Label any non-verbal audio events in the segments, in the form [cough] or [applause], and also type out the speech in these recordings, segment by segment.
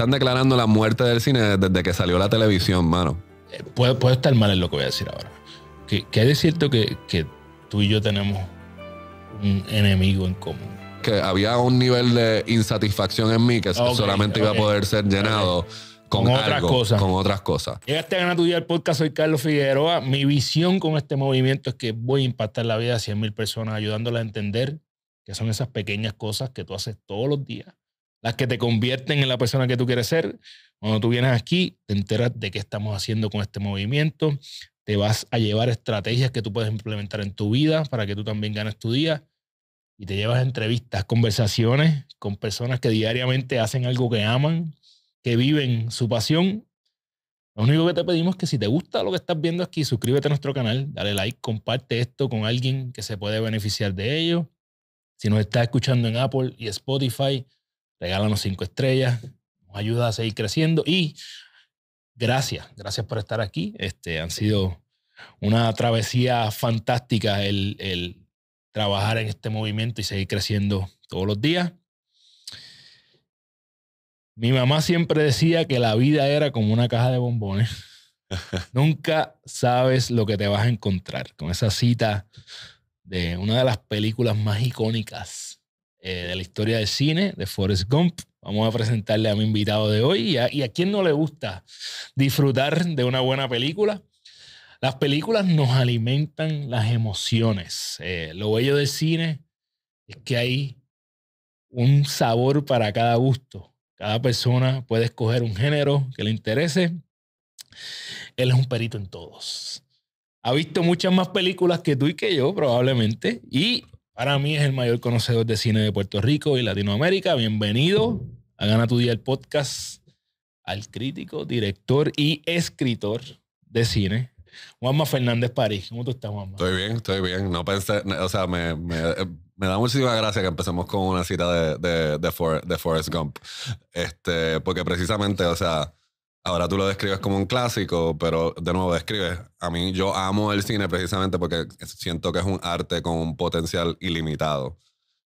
Están declarando la muerte del cine desde que salió la televisión, mano. Eh, Puede puedo, estar mal en lo que voy a decir ahora. Que, es cierto que, tú y yo tenemos un enemigo en común que había un nivel de insatisfacción en mí que solamente iba a poder ser llenado con, otras cosas. con otras cosas. Llegaste a ganar tu día el podcast, soy Carlos Figueroa. Mi visión con este movimiento es que voy a impactar la vida de 100.000 personas, ayudándolas a entender que son esas pequeñas cosas que tú haces todos los días las que te convierten en la persona que tú quieres ser. Cuando tú vienes aquí, te enteras de qué estamos haciendo con este movimiento, te vas a llevar estrategias que tú puedes implementar en tu vida para que tú también ganes tu día y te llevas entrevistas, conversaciones con personas que diariamente hacen algo que aman, que viven su pasión. Lo único que te pedimos es que si te gusta lo que estás viendo aquí, suscríbete a nuestro canal, dale like, comparte esto con alguien que se puede beneficiar de ello. Si nos estás escuchando en Apple y Spotify, regálanos cinco estrellas, nos ayuda a seguir creciendo y gracias, gracias por estar aquí. Este, han sido una travesía fantástica el, el trabajar en este movimiento y seguir creciendo todos los días. Mi mamá siempre decía que la vida era como una caja de bombones. [laughs] Nunca sabes lo que te vas a encontrar con esa cita de una de las películas más icónicas eh, de la historia del cine, de Forrest Gump. Vamos a presentarle a mi invitado de hoy y a, quien no le gusta disfrutar de una buena película. Las películas nos alimentan las emociones. Eh, lo bello del cine es que hay un sabor para cada gusto. Cada persona puede escoger un género que le interese. Él es un perito en todos. Ha visto muchas más películas que tú y que yo, probablemente. Y para mí es el mayor conocedor de cine de Puerto Rico y Latinoamérica. Bienvenido a Gana tu Día el podcast al crítico, director y escritor de cine, Juanma Fernández París. ¿Cómo tú estás, Juanma? Estoy bien, estoy bien. No pensé, o sea, me, da muchísima gracia que empecemos con una cita de, de, de Forrest Gump. Este, porque precisamente, o sea, Ahora tú lo describes como un clásico, pero de nuevo describes. A mí yo amo el cine precisamente porque siento que es un arte con un potencial ilimitado.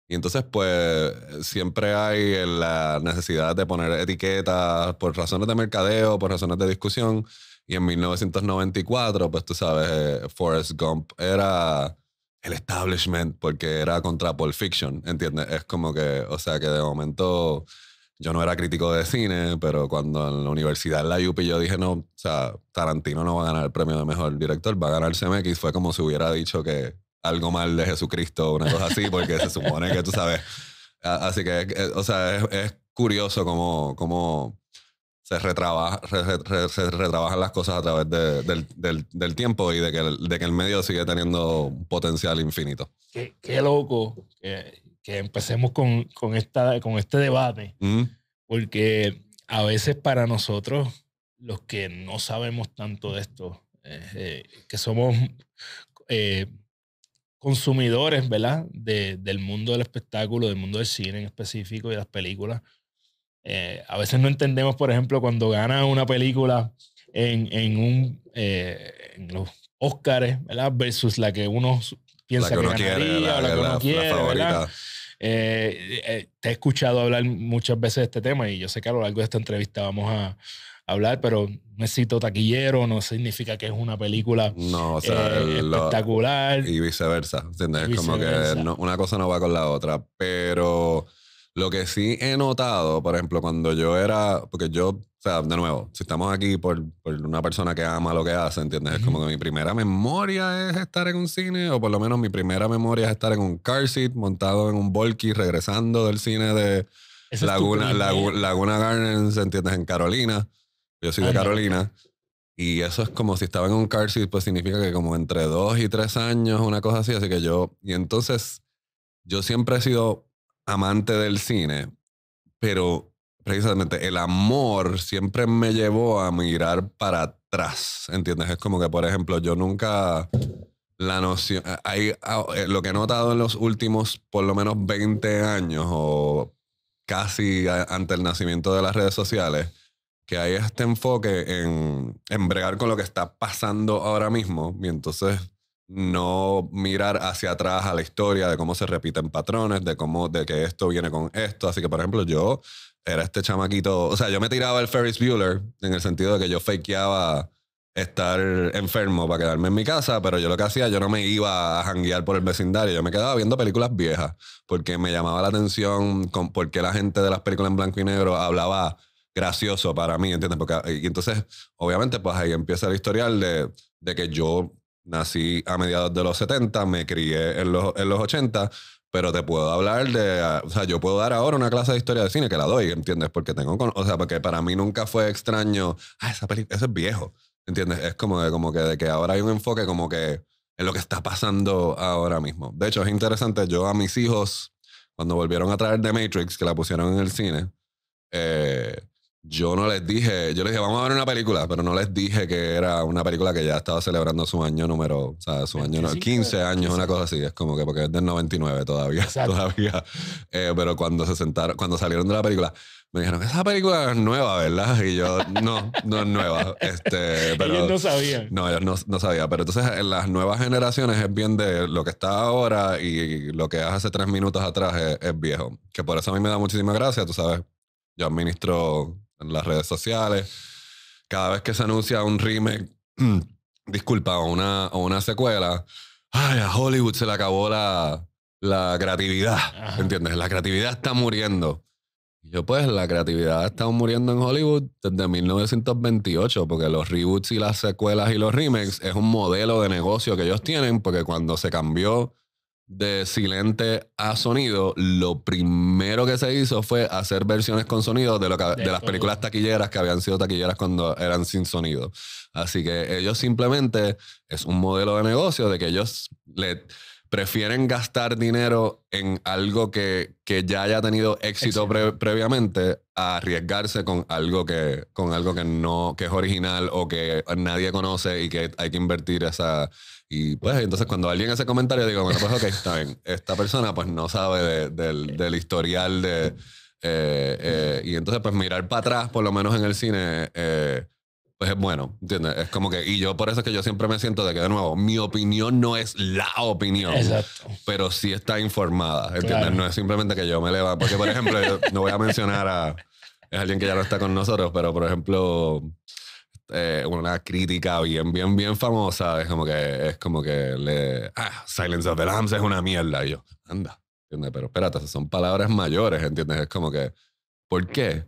Y entonces, pues, siempre hay la necesidad de poner etiquetas por razones de mercadeo, por razones de discusión. Y en 1994, pues tú sabes, eh, Forrest Gump era el establishment porque era contra Pulp Fiction, ¿entiendes? Es como que, o sea, que de momento yo no era crítico de cine, pero cuando en la universidad en la UP, yo dije, no, o sea, Tarantino no va a ganar el premio de mejor director, va a ganar el CMX, fue como si hubiera dicho que algo mal de Jesucristo, una cosa así, porque se supone que tú sabes. Así que, eh, o sea, es, curioso cómo, cómo se, retraba, se retrabajan las cosas a través del, del, tiempo y de que, el, de que el medio sigue teniendo potencial infinito. Qué, qué loco que empecemos con, esta, con este debate, mm. porque a veces para nosotros, los que no sabemos tanto de esto, eh, eh, que somos eh, consumidores, ¿verdad? del mundo del espectáculo, del mundo del cine en específico y de las películas. a veces no entendemos, por ejemplo, cuando gana una película en, un, en los Óscares, ¿verdad? Versus la que uno piensa que, quiere, la, que quiere, eh, eh, te he escuchado hablar muchas veces de este tema y yo sé que a lo largo de esta entrevista vamos a, hablar, pero necesito taquillero, no significa que es una película no, eh, espectacular. y viceversa, ¿entiendes? Como que una cosa no va con la otra, pero lo que sí he notado, por ejemplo, cuando yo era, porque yo, o sea, de nuevo, si estamos aquí por, por una persona que ama lo que hace, ¿entiendes? Es como que mi primera memoria es estar en un cine, o por lo menos mi primera memoria es estar en un car seat montado en un Volky regresando del cine de Laguna, Laguna Gardens, ¿entiendes? En Carolina. Yo soy de Carolina. Y eso es como si estaba en un car seat, pues significa que como entre dos y tres años, una cosa así. Así que yo, y entonces, yo siempre he sido amante del cine, pero precisamente el amor siempre me llevó a mirar para atrás, ¿entiendes? Es como que, por ejemplo, yo nunca la noción, hay, eh, lo que he notado en los últimos por lo menos 20 años o casi ante el nacimiento de las redes sociales, que hay este enfoque en, en bregar con lo que está pasando ahora mismo y entonces no mirar hacia atrás a la historia de cómo se repiten patrones, de cómo, de que esto viene con esto. Así que, por ejemplo, yo era este chamaquito, o sea, yo me tiraba el Ferris Bueller en el sentido de que yo fakeaba estar enfermo para quedarme en mi casa, pero yo lo que hacía, yo no me iba a janguear por el vecindario, yo me quedaba viendo películas viejas, porque me llamaba la atención con por la gente de las películas en blanco y negro hablaba gracioso para mí, ¿entiendes? Porque, y entonces, obviamente, pues ahí empieza el historial de, de que yo nací a mediados de los 70, me crié en los, en los 80, pero te puedo hablar de, o sea, yo puedo dar ahora una clase de historia de cine que la doy, ¿entiendes? Porque tengo, con, o sea, porque para mí nunca fue extraño, ah, esa película, eso es viejo, ¿entiendes? Es como de, como que, de que ahora hay un enfoque como que en lo que está pasando ahora mismo. De hecho, es interesante, yo a mis hijos, cuando volvieron a traer The Matrix, que la pusieron en el cine, eh, yo no les dije, yo les dije, vamos a ver una película, pero no les dije que era una película que ya estaba celebrando su año número, o sea, su año, 15 años, una cosa así, es como que porque es del 99 todavía, [laughs] todavía. Eh, pero cuando se sentaron, cuando salieron de la película, me dijeron, esa película es nueva, ¿verdad? Y yo, no, no es nueva. Este, [laughs] pero, no sabía No, ellos no, no Pero entonces en las nuevas generaciones es bien de lo que está ahora y lo que hace tres minutos atrás es, es viejo. Que por eso a mí me da muchísima gracia, tú sabes. Yo administro en las redes sociales. Cada vez que se anuncia un remake, mm, disculpa, una, una secuela, a Hollywood se le acabó la, la creatividad. ¿Entiendes? La creatividad está muriendo. yo, pues, la creatividad ha estado muriendo en Hollywood desde 1928, porque los reboots y las secuelas y los remakes es un modelo de negocio que ellos tienen, porque cuando se cambió de silente a sonido, lo primero que se hizo fue hacer versiones con sonido de, lo de las películas taquilleras que habían sido taquilleras cuando eran sin sonido. Así que ellos simplemente es un modelo de negocio de que ellos le prefieren gastar dinero en algo que, que ya haya tenido éxito previamente a arriesgarse con algo que con algo que no que es original o que nadie conoce y que hay que invertir esa y pues entonces cuando alguien hace comentario digo bueno pues ok está bien esta persona pues no sabe del, historial de eh, eh, y entonces pues mirar para atrás por lo menos en el cine eh, pues bueno, ¿entiendes? Es como que, y yo por eso es que yo siempre me siento de que, de nuevo, mi opinión no es la opinión, Exacto. pero sí está informada, ¿entiendes? No es simplemente que yo me va, porque por ejemplo, no voy a mencionar a, es alguien que ya no está con nosotros, pero por ejemplo, eh, una crítica bien, bien, bien famosa, es como que, es como que le, ah, Silence of the Lambs es una mierda, y yo, anda, ¿entiendes? Pero espérate, son palabras mayores, ¿entiendes? Es como que, ¿por qué?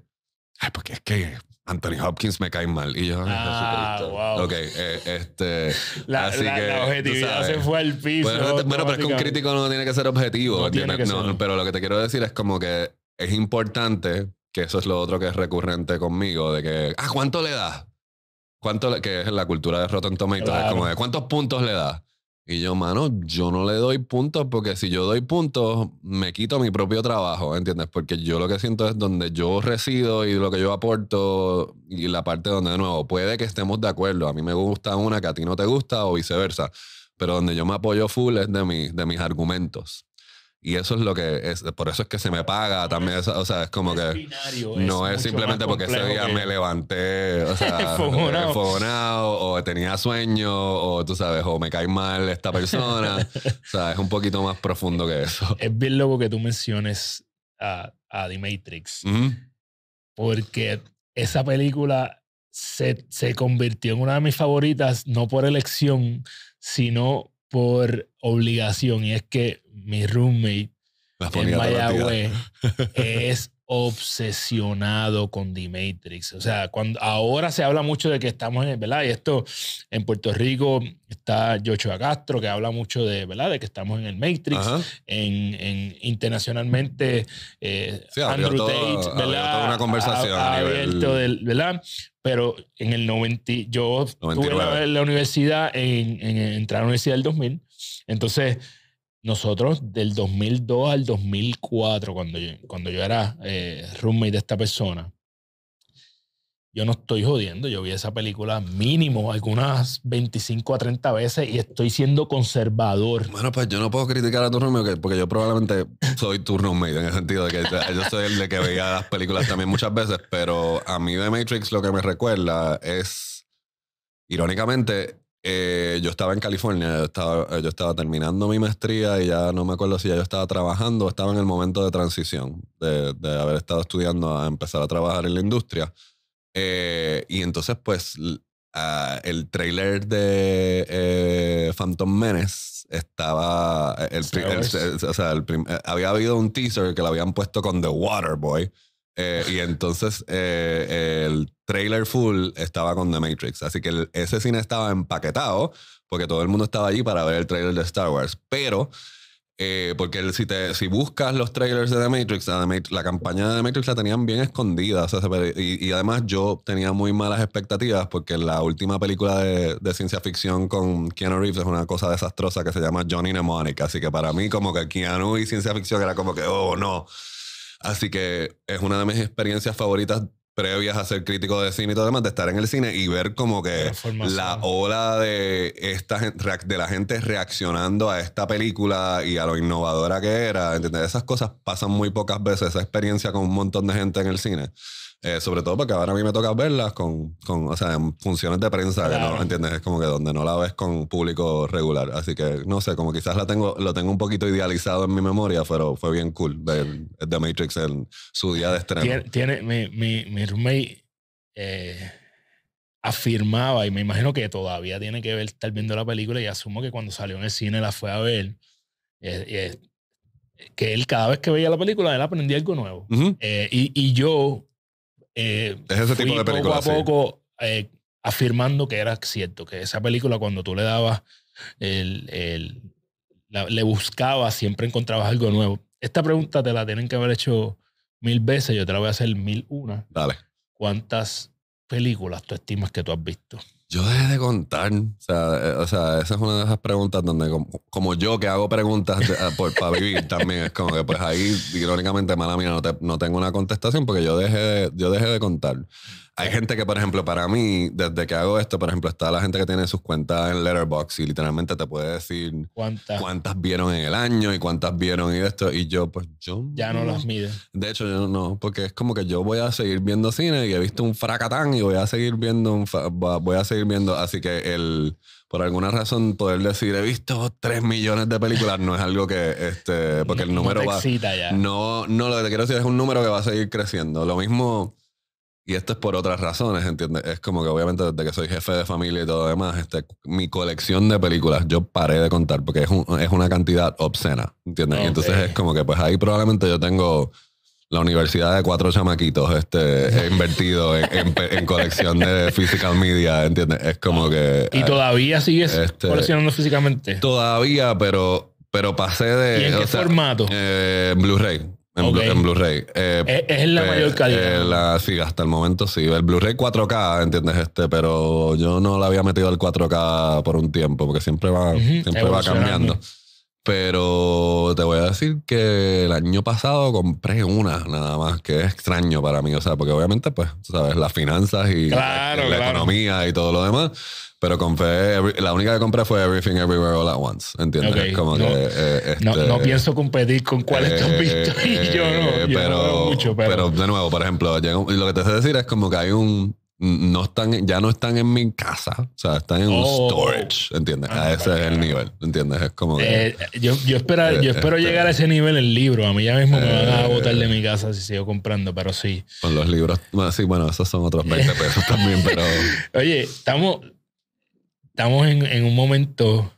Ay, porque es que Anthony Hopkins me cae mal. Y yo, ah, ah wow. Ok, eh, este. La, así que, la objetividad se fue al piso. Bueno, pero es que un crítico no tiene que ser objetivo. No Pero lo que te quiero decir es como que es importante, que eso es lo otro que es recurrente conmigo, de que, ah, ¿cuánto le das? ¿Cuánto le, que es la cultura de Rotten Tomatoes? Es como de, ¿cuántos puntos le das? Y yo, mano, yo no le doy puntos porque si yo doy puntos, me quito mi propio trabajo, ¿entiendes? Porque yo lo que siento es donde yo resido y lo que yo aporto y la parte donde, de nuevo, puede que estemos de acuerdo. A mí me gusta una que a ti no te gusta o viceversa. Pero donde yo me apoyo full es de, de mis argumentos. Y eso es lo que es, por eso es que se me paga también, o sea, es como que no es simplemente porque ese día me levanté, o sea, [laughs] eh, enfogonado, o tenía sueño, o tú sabes, o me cae mal esta persona, [laughs] o sea, es un poquito más profundo que eso. Es bien loco que tú menciones a, a The Matrix, porque esa película se, se convirtió en una de mis favoritas, no por elección, sino por obligación y es que mi roommate en Mayagüez es obsesionado con The Matrix. O sea, cuando, ahora se habla mucho de que estamos en ¿verdad? Y esto en Puerto Rico está Joshua Castro, que habla mucho de, ¿verdad? De que estamos en el Matrix. En, internacionalmente, eh, Andrew Tate, ¿verdad? una conversación. abierto ¿verdad? Pero en el 90, yo estuve en la, universidad, en, en, entrar a la universidad del 2000. Entonces, nosotros del 2002 al 2004, cuando yo, cuando yo era eh, roommate de esta persona, yo no estoy jodiendo, yo vi esa película mínimo algunas 25 a 30 veces y estoy siendo conservador. Bueno, pues yo no puedo criticar a tu roommate porque yo probablemente soy tu roommate en el sentido de que [laughs] yo soy el de que veía las películas también muchas veces, pero a mí de Matrix lo que me recuerda es, irónicamente, eh, yo estaba en California, eh, yo estaba, terminando mi maestría y ya no me acuerdo si ya yo estaba trabajando, estaba en el momento de transición, de, haber estado estudiando a empezar a trabajar en la industria. Eh, y entonces, pues, ah, el trailer de Phantom Menes estaba. El, o sea, había habido un teaser que lo habían puesto con The Waterboy. Eh, y entonces eh, el trailer full estaba con The Matrix. Así que ese cine estaba empaquetado porque todo el mundo estaba allí para ver el trailer de Star Wars. Pero, eh, porque si, si buscas los trailers de The Matrix, la, campaña de The Matrix la tenían bien escondida. y, además yo tenía muy malas expectativas porque la última película de, de, ciencia ficción con Keanu Reeves es una cosa desastrosa que se llama Johnny Mnemonic. Así que para mí como que Keanu y ciencia ficción era como que, oh, no. Así que es una de mis experiencias favoritas previas a ser crítico de cine y todo demás, de estar en el cine y ver como que la ola de, esta, de la gente reaccionando a esta película y a lo innovadora que era, entender Esas cosas pasan muy pocas veces, esa experiencia con un montón de gente en el cine. Eh, sobre todo porque ahora a mí me toca verlas con, con o sea, en funciones de prensa, que no, ¿entiendes? Es como que donde no la ves con público regular. Así que, no sé, como quizás la tengo, lo tengo un poquito idealizado en mi memoria, pero fue bien cool ver The Matrix en su día de estreno. Tiene, mi, mi, roommate eh, afirmaba, y me imagino que todavía tiene que ver estar viendo la película, y asumo que cuando salió en el cine la fue a ver. Eh, que él cada vez que veía la película, él aprendía algo nuevo. y, y yo eh, es ese tipo de película, poco a poco eh, afirmando que era cierto, que esa película cuando tú le dabas, el, le buscabas, siempre encontrabas algo nuevo. Esta pregunta te la tienen que haber hecho mil veces, yo te la voy a hacer mil una. Dale. ¿Cuántas películas tú estimas que tú has visto? Yo dejé de contar. O sea, eh, o sea, esa es una de esas preguntas donde, como, yo que hago preguntas ah, por, para vivir [laughs] también, es como que pues ahí, irónicamente, mala mía, no, tengo una contestación porque yo dejé, yo dejé de contar. Hay gente que, por ejemplo, para mí, desde que hago esto, por ejemplo, está la gente que tiene sus cuentas en Letterboxd y literalmente te puede decir ¿Cuántas? vieron en el año y cuántas vieron y esto. Y yo, pues yo. Ya no, las mide. De hecho, yo no, porque es como que yo voy a seguir viendo cine y he visto un fracatán y voy a seguir viendo, un voy a seguir viendo. Así que el por alguna razón poder decir he visto 3 millones de películas no es algo que este porque el número va no no lo que te quiero decir es un número que va a seguir creciendo lo mismo y esto es por otras razones, ¿entiendes? Es como que obviamente desde que soy jefe de familia y todo demás, este, mi colección de películas, yo paré de contar porque es, es una cantidad obscena, ¿entiendes? entonces es como que pues ahí probablemente yo tengo la universidad de cuatro chamaquitos este, invertido en, colección de physical media, ¿entiendes? Es como que... ¿Y eh, todavía sigues este, coleccionando físicamente? Todavía, pero, pero pasé de... ¿Y en qué formato? Eh, Blu-ray. En, Blu-ray. Eh, es, la pues, mayor calidad. Eh, sí, hasta el momento sí. El Blu-ray 4K, ¿entiendes? Este, pero yo no la había metido al 4K por un tiempo, porque siempre va, siempre va cambiando. Pero te voy a decir que el año pasado compré una nada más, que es extraño para mí, o sea, porque obviamente, pues, sabes, las finanzas y la, economía y todo lo demás. Pero compré, la única que compré fue Everything Everywhere All at Once, ¿entiendes? Es Como no, que, este, no, pienso competir con cuáles eh, han visto y eh, yo no. pero, mucho, pero, pero... de nuevo, por ejemplo, lo que te sé decir es como que hay un. No están, ya no están en mi casa, o sea, están en un oh. storage, ¿entiendes? a ese es el nivel, ¿entiendes? Es como. Que, eh, yo, yo eh, espero este llegar a ese nivel el libro, a mí ya mismo me van a botar de mi casa si sigo comprando, pero sí. Con los libros, sí, bueno, esos son otros 20 pesos también, pero. [laughs] Oye, estamos estamos en, un momento,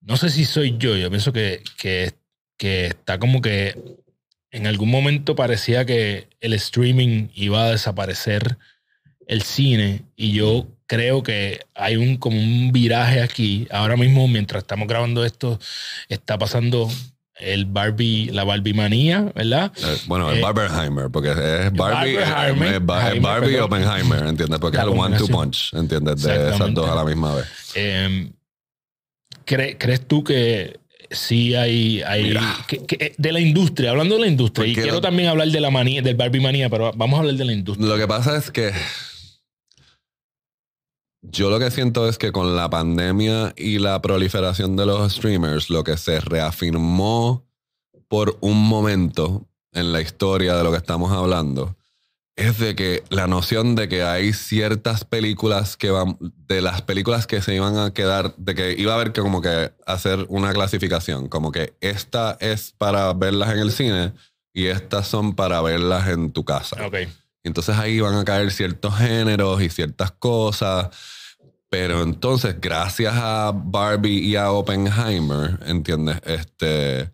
no sé si soy yo, yo pienso que, que, que está como que en algún momento parecía que el streaming iba a desaparecer el cine y yo creo que hay un como un viraje aquí. Ahora mismo, mientras estamos grabando esto, está pasando el Barbie, la Barbie manía, ¿verdad? Eh, bueno, el eh, Barberheimer, porque es Barbie, eh, Barbenheimer, Barbie Oppenheimer, ¿entiendes? Porque es el one-two punch, ¿entiendes? De esas dos a la misma vez. Em, ¿Crees tú que sí hay, hay de la industria, hablando de la industria, y quiero también hablar de la manía, del Barbie manía, pero vamos a hablar de la industria. Lo que pasa es que yo lo que siento es que con la pandemia y la proliferación de los streamers, lo que se reafirmó por un momento en la historia de lo que estamos hablando, es de que la noción de que hay ciertas películas que van, de las películas que se iban a quedar, de que iba a haber que como que hacer una clasificación, como que esta es para verlas en el cine y estas son para verlas en tu casa. Entonces ahí van a caer ciertos géneros y ciertas cosas. Pero entonces, gracias a Barbie y a Oppenheimer, ¿entiendes? Este,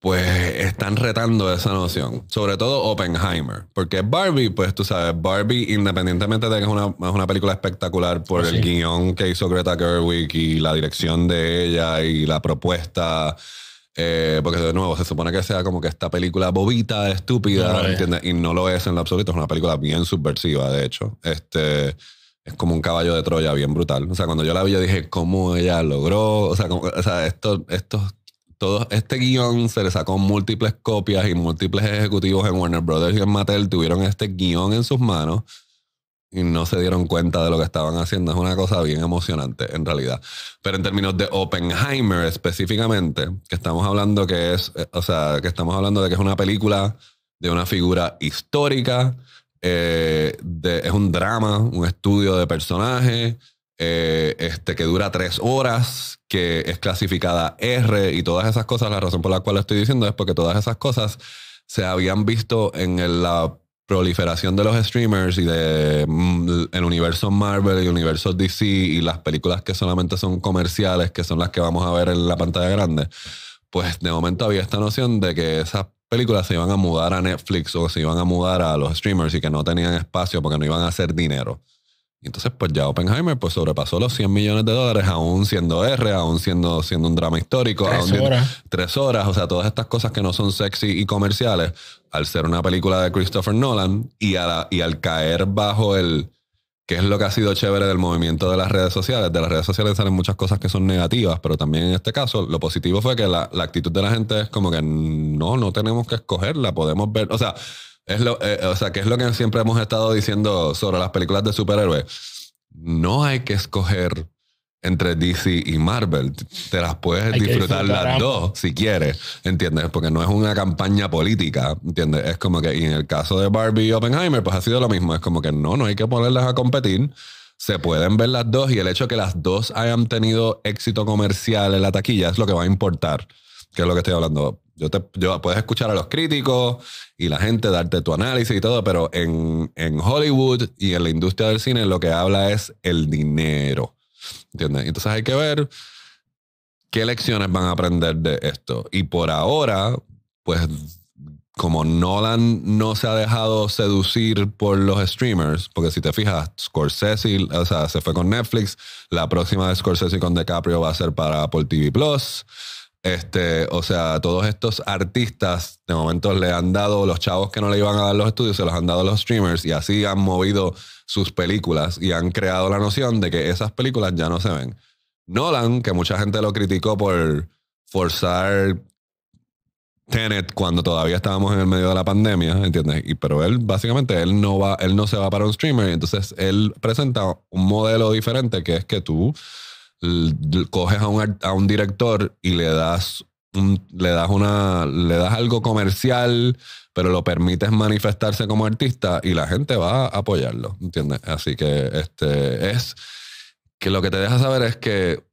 pues están retando esa noción. Sobre todo Oppenheimer. Porque Barbie, pues tú sabes, Barbie, independientemente de que es una, una película espectacular por ah, el guión que hizo Greta Gerwig y la dirección de ella y la propuesta eh, porque de nuevo se supone que sea como que esta película bobita, estúpida, Y no lo es en lo absoluto, es una película bien subversiva, de hecho. Este, es como un caballo de Troya bien brutal. O sea, cuando yo la vi, yo dije, ¿cómo ella logró? O sea, o sea esto, este guión se le sacó múltiples copias y múltiples ejecutivos en Warner Brothers y en Mattel tuvieron este guión en sus manos y no se dieron cuenta de lo que estaban haciendo. Es una cosa bien emocionante en realidad. Pero en términos de Oppenheimer específicamente, que estamos hablando que es, eh, o sea, que estamos hablando de que es una película de una figura histórica, eh, de, es un drama, un estudio de personaje eh, este, que dura tres horas, que es clasificada R y todas esas cosas. La razón por la cual lo estoy diciendo es porque todas esas cosas se habían visto en el, la proliferación de los streamers y de mm, el universo Marvel y el universo DC y las películas que solamente son comerciales, que son las que vamos a ver en la pantalla grande, pues de momento había esta noción de que esas películas se iban a mudar a Netflix o se iban a mudar a los streamers y que no tenían espacio porque no iban a hacer dinero. Y entonces, pues ya Oppenheimer pues sobrepasó los 100 millones de dólares, aún siendo R, aún siendo, siendo un drama histórico. Tres horas. tres horas, o sea, todas estas cosas que no son sexy y comerciales, al ser una película de Christopher Nolan y, al caer bajo el ¿qué es lo que ha sido chévere del movimiento de las redes sociales. De las redes sociales salen muchas cosas que son negativas, pero también en este caso lo positivo fue que la, actitud de la gente es como que no, no tenemos que escogerla, podemos ver, o sea, es lo, eh, o sea, que es lo que siempre hemos estado diciendo sobre las películas de superhéroes. No hay que escoger entre DC y Marvel. Te las puedes disfrutar, las dos si quieres, ¿entiendes? Porque no es una campaña política, ¿entiendes? Es como que, y en el caso de Barbie y Oppenheimer, pues ha sido lo mismo. Es como que no, no hay que ponerlas a competir. Se pueden ver las dos y el hecho que las dos hayan tenido éxito comercial en la taquilla es lo que va a importar, que es lo que estoy hablando. Yo te, yo, puedes escuchar a los críticos y la gente darte tu análisis y todo, pero en, en Hollywood y en la industria del cine lo que habla es el dinero. Entonces hay que ver qué lecciones van a aprender de esto. Y por ahora, pues como Nolan no se ha dejado seducir por los streamers, porque si te fijas, Scorsese, o sea, se fue con Netflix, la próxima de Scorsese con DiCaprio va a ser para Apple TV Plus. Este, o sea, todos estos artistas de momento le han dado los chavos que no le iban a dar los estudios, se los han dado los streamers y así han movido sus películas y han creado la noción de que esas películas ya no se ven. Nolan, que mucha gente lo criticó por forzar Tenet cuando todavía estábamos en el medio de la pandemia, ¿entiendes? Y, pero él, básicamente, él no va, él no se va para un streamer, y entonces él presenta un modelo diferente que es que tú coges a un, a un director y le das un, le das una le das algo comercial pero lo permites manifestarse como artista y la gente va a apoyarlo ¿entiendes? así que este es que lo que te deja saber es que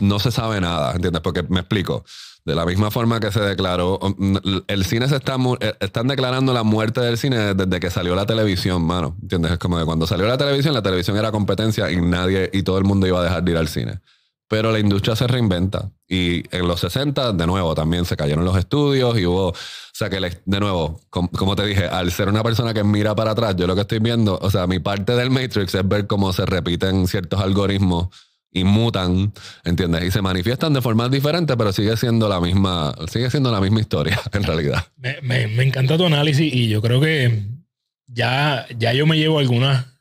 no se sabe nada ¿entiendes? porque me explico de la misma forma que se declaró, um, el cine se está, eh, están declarando la muerte del cine desde que salió la televisión, mano. ¿Entiendes? Es como que cuando salió la televisión, la televisión era competencia y nadie, y todo el mundo iba a dejar de ir al cine. Pero la industria se reinventa. Y en los 60, de nuevo, también se cayeron los estudios y hubo, o sea, que de nuevo, como te dije, al ser una persona que mira para atrás, yo lo que estoy viendo, o sea, mi parte del Matrix es ver cómo se repiten ciertos algoritmos y mutan, ¿entiendes? Y se manifiestan de formas diferentes, pero sigue siendo la misma, sigue siendo la misma historia, [laughs] en realidad. Me, encanta tu análisis y yo creo que ya, ya yo me llevo alguna.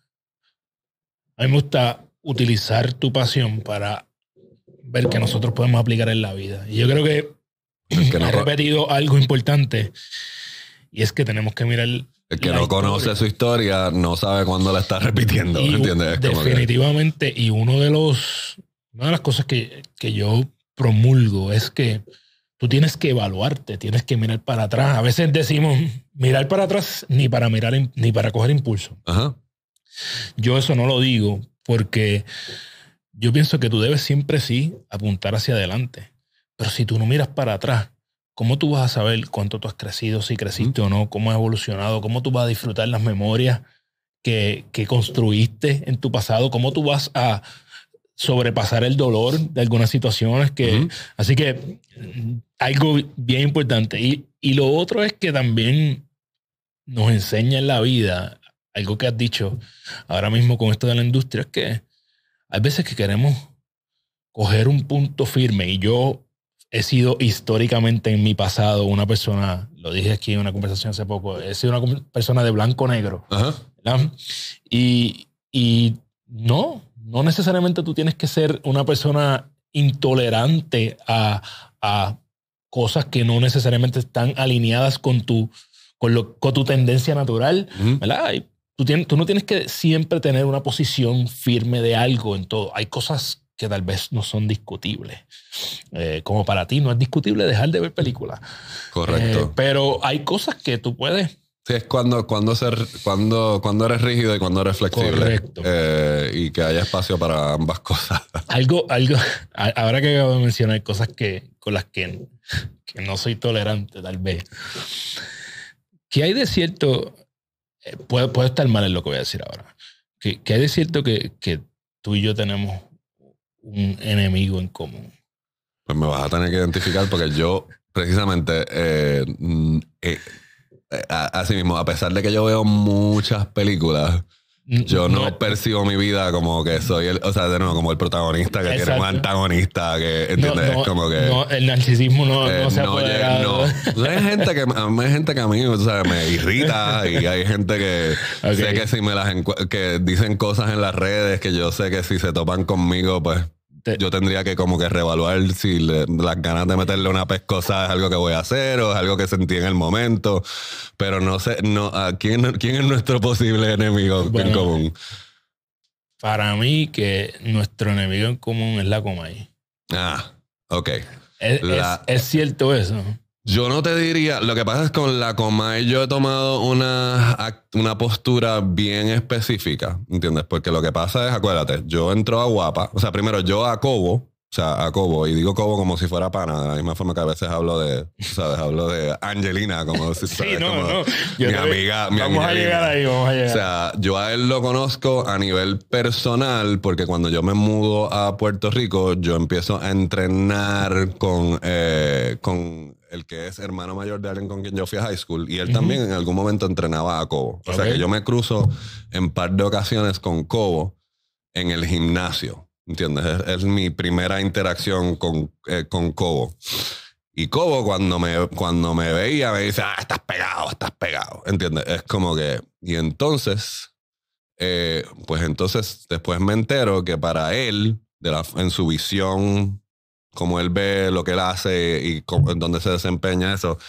A mí me gusta utilizar tu pasión para ver que nosotros podemos aplicar en la vida. Y yo creo que, has repetido algo importante y es que tenemos que mirar el que no conoce su historia no sabe cuándo la está repitiendo, ¿entiendes? Definitivamente, y uno de los, una de las cosas que, yo promulgo es que tú tienes que evaluarte, tienes que mirar para atrás. A veces decimos, mirar para atrás ni para mirar, ni para coger impulso. Yo eso no lo digo porque yo pienso que tú debes siempre sí apuntar hacia adelante. Pero si tú no miras para atrás, ¿Cómo tú vas a saber cuánto tú has crecido, si creciste o no, cómo has evolucionado, cómo tú vas a disfrutar las memorias que, que construiste en tu pasado, cómo tú vas a sobrepasar el dolor de algunas situaciones que... Así que algo bien importante. Y, y, lo otro es que también nos enseña en la vida, algo que has dicho ahora mismo con esto de la industria, es que hay veces que queremos coger un punto firme y yo he sido históricamente en mi pasado una persona, lo dije aquí en una conversación hace poco, he sido una persona de blanco-negro. Y, no, no necesariamente tú tienes que ser una persona intolerante a, cosas que no necesariamente están alineadas con tu, con, tu tendencia natural, Tú, tienes, tú, no tienes que siempre tener una posición firme de algo en todo. Hay cosas que tal vez no son discutibles. Eh, como para ti no es discutible dejar de ver películas. Correcto. Eh, pero hay cosas que tú puedes Sí, es cuando, cuando, ser, cuando, cuando eres rígido y cuando eres flexible. Correcto. Eh, y que haya espacio para ambas cosas. [laughs] Algo, algo, ahora que acabo de mencionar cosas que, con las que, no soy tolerante, tal vez. ¿Qué hay de cierto, Puede puedo, estar mal en lo que voy a decir ahora, que, hay de cierto que, que tú y yo tenemos un enemigo en común? Pues me vas a tener que identificar porque yo, precisamente, eh, mm, eh, eh, así mismo, a pesar de que yo veo muchas películas, yo no, percibo mi vida como que soy el, o sea, de como el protagonista que tiene un antagonista que, ¿entiendes? como que. el narcisismo no, es eh, no se no, no. hay gente que hay gente que a mí, o sea, me irrita y hay gente que sé que si me las que dicen cosas en las redes que yo sé que si se topan conmigo, pues este, yo tendría que como que reevaluar si las ganas de meterle una pescosa es algo que voy a hacer o es algo que sentí en el momento. Pero no sé, no, ah, ¿quién, quién es nuestro posible enemigo en común? Para mí que nuestro enemigo en común es la Comay. Ah, ok. es cierto eso. Yo no te diría, lo que pasa es con la Comay yo he tomado una, una postura bien específica, ¿entiendes? Porque lo que pasa es, acuérdate, yo entro a Guapa, o sea, primero yo a Cobo, o sea, a Cobo, y digo Cobo como si fuera pana, de la misma forma que a veces hablo de, sea, Hablo de Angelina, como si fuera [laughs] mi amiga. Mi vamos a llegar ahí, vamos a llegar. O sea, yo a él lo conozco a nivel personal, porque cuando yo me mudo a Puerto Rico, yo empiezo a entrenar con, eh, con el que es hermano mayor de alguien con quien yo fui a high school, y él también en algún momento entrenaba a Cobo. O sea que yo me cruzo en par de ocasiones con Cobo en el gimnasio. ¿Entiendes? Es, mi primera interacción con, eh, con Cobo. Y Cobo cuando me, cuando me veía me dice, ah, estás pegado, estás pegado. ¿Entiendes? Es como que... Y entonces, eh, pues entonces después me entero que para él, de la, en su visión cómo él ve lo que él hace y en dónde se desempeña eso,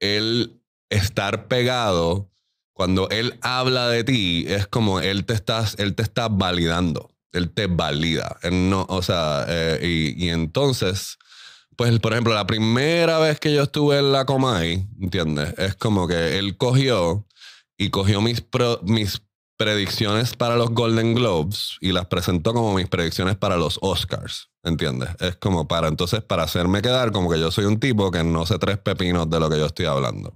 él estar pegado, cuando él habla de ti, es como él te, estás, él te está validando, él te valida. no, o sea, eh, y, entonces, pues por ejemplo, la primera vez que yo estuve en la Comay, ¿entiendes? Es como que él cogió y cogió mis, mis predicciones para los Golden Globes y las presentó como mis predicciones para los Oscars. ¿Entiendes? Es como para entonces, para hacerme quedar como que yo soy un tipo que no sé tres pepinos de lo que yo estoy hablando.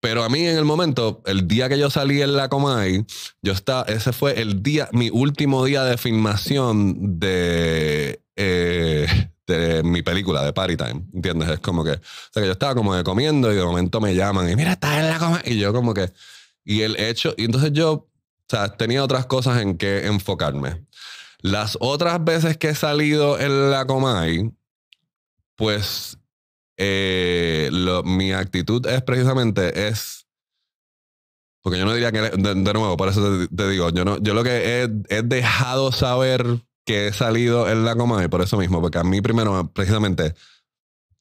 Pero a mí en el momento, el día que yo salí en la Comay, yo estaba, ese fue el día, mi último día de filmación de, eh, de mi película, de Party Time. ¿Entiendes? Es como que, o sea, que yo estaba como de comiendo y de momento me llaman y mira, estás en la Comay. Y yo como que, y el hecho, y entonces yo, o sea, tenía otras cosas en que enfocarme. Las otras veces que he salido en la Comay, pues eh, lo, mi actitud es precisamente es porque yo no diría que de, nuevo por eso te, digo yo no yo lo que he, dejado saber que he salido en la Comay por eso mismo porque a mí primero precisamente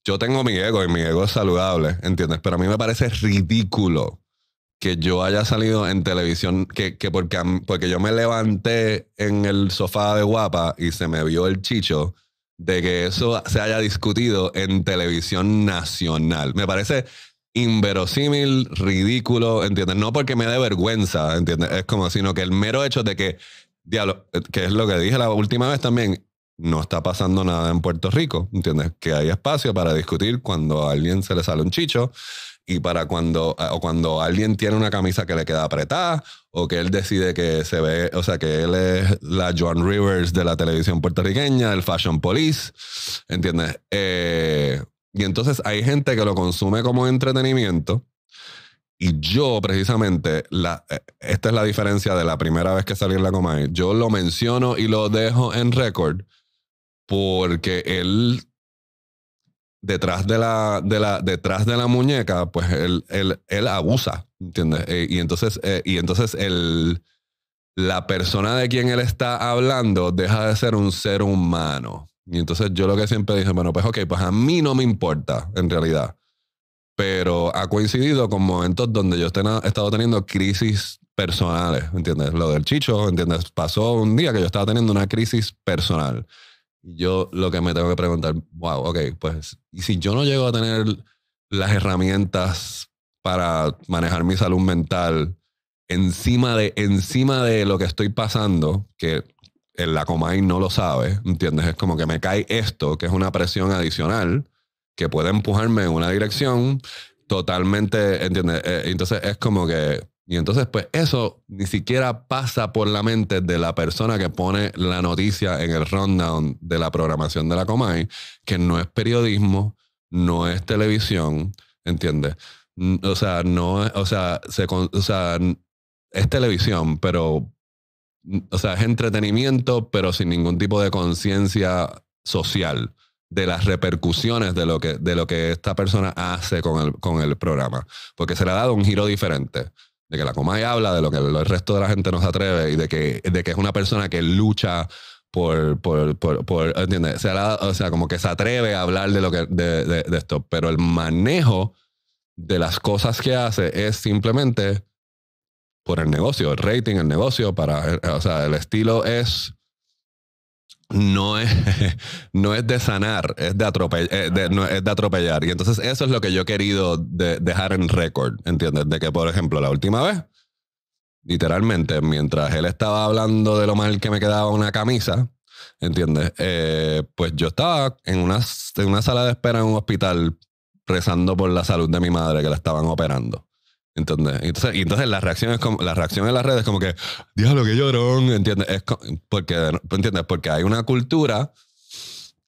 yo tengo mi ego y mi ego es saludable entiendes pero a mí me parece ridículo que yo haya salido en televisión, que, que porque, porque yo me levanté en el sofá de guapa y se me vio el chicho, de que eso se haya discutido en televisión nacional. Me parece inverosímil, ridículo, ¿entiendes? No porque me dé vergüenza, ¿entiendes? Es como, sino que el mero hecho de que, diablo, eh, que es lo que dije la última vez también, no está pasando nada en Puerto Rico, ¿entiendes? Que hay espacio para discutir cuando a alguien se le sale un chicho y para cuando, eh, o cuando alguien tiene una camisa que le queda apretada o que él decide que se ve, o sea, que él es la Joan Rivers de la televisión puertorriqueña, del Fashion Police, ¿entiendes? Eh, y entonces hay gente que lo consume como entretenimiento. Y yo, precisamente, la, eh, esta es la diferencia de la primera vez que salí en la Comay. Yo lo menciono y lo dejo en récord porque él detrás de la, de la, detrás de la muñeca, pues él, él abusa, ¿entiendes? Eh, y entonces, eh, y entonces el, la persona de quien él está hablando deja de ser un ser humano. Y entonces yo lo que siempre dije, bueno, pues ok, pues a mí no me importa en realidad. Pero ha coincidido con momentos donde yo he estado teniendo crisis personales, ¿entiendes? Lo del chicho, ¿entiendes? Pasó un día que yo estaba teniendo una crisis personal yo lo que me tengo que preguntar, wow, ok, pues, y si yo no llego a tener las herramientas para manejar mi salud mental encima de, encima de lo que estoy pasando, que el la Comay no lo sabe, ¿entiendes? Es como que me cae esto, que es una presión adicional que puede empujarme en una dirección totalmente, ¿entiendes? Eh, entonces es como que y entonces, pues eso ni siquiera pasa por la mente de la persona que pone la noticia en el rundown de la programación de la Comay, que no es periodismo, no es televisión, ¿entiendes? O sea, no es, o sea, se, o sea, es televisión, pero, o sea, es entretenimiento, pero sin ningún tipo de conciencia social de las repercusiones de lo que, de lo que esta persona hace con el, con el programa, porque se le ha dado un giro diferente de que la y habla de lo que el resto de la gente no se atreve y de que, de que es una persona que lucha por, por, ¿entiendes? O sea, como que se atreve a hablar de, lo que, de, esto, pero el manejo de las cosas que hace es simplemente por el negocio, el rating, el negocio, para, o sea, el estilo es no es, [laughs] no es de sanar, es de, atropellar, eh, es de atropellar. Y entonces eso es lo que yo he querido dejar en récord, ¿entiendes? De que, por ejemplo, la última vez, literalmente, mientras él estaba hablando de lo mal que me quedaba una camisa, ¿entiendes? Eh, pues yo estaba en en una sala de espera en un hospital rezando por la salud de mi madre que la estaban operando. Entonces, y entonces la reacción como, en las redes es como que, diablo, que llorón, ¿entiendes? Es porque, ¿entiendes? Porque hay una cultura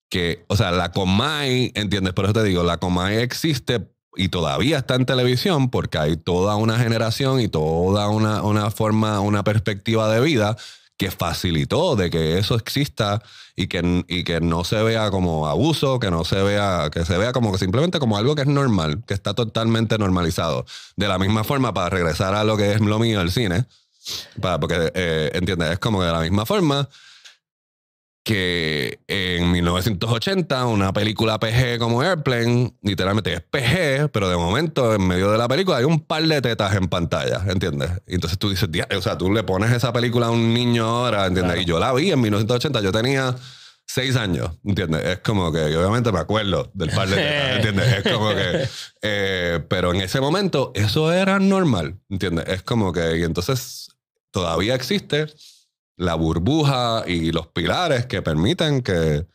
que, o sea, la Comay, ¿entiendes? Por eso te digo, la Comay existe y todavía está en televisión porque hay toda una generación y toda una, una forma, una perspectiva de vida que facilitó de que eso exista y que, y que no se vea como abuso, que no se vea, que se vea como que simplemente como algo que es normal, que está totalmente normalizado. De la misma forma, para regresar a lo que es lo mío, el cine, para, porque, eh, ¿entiendes? Es como que de la misma forma que en 1980 una película PG como Airplane, literalmente es PG, pero de momento en medio de la película hay un par de tetas en pantalla, ¿entiendes? entonces tú dices, o sea, tú le pones esa película a un niño ahora, ¿entiendes? Y yo la vi en 1980, yo tenía seis años, ¿entiendes? Es como que obviamente me acuerdo del par de tetas, [laughs] ¿entiendes? Es como que... Eh, pero en ese momento eso era normal, ¿entiendes? Es como que... Y entonces todavía existe la burbuja y los pilares que permiten que,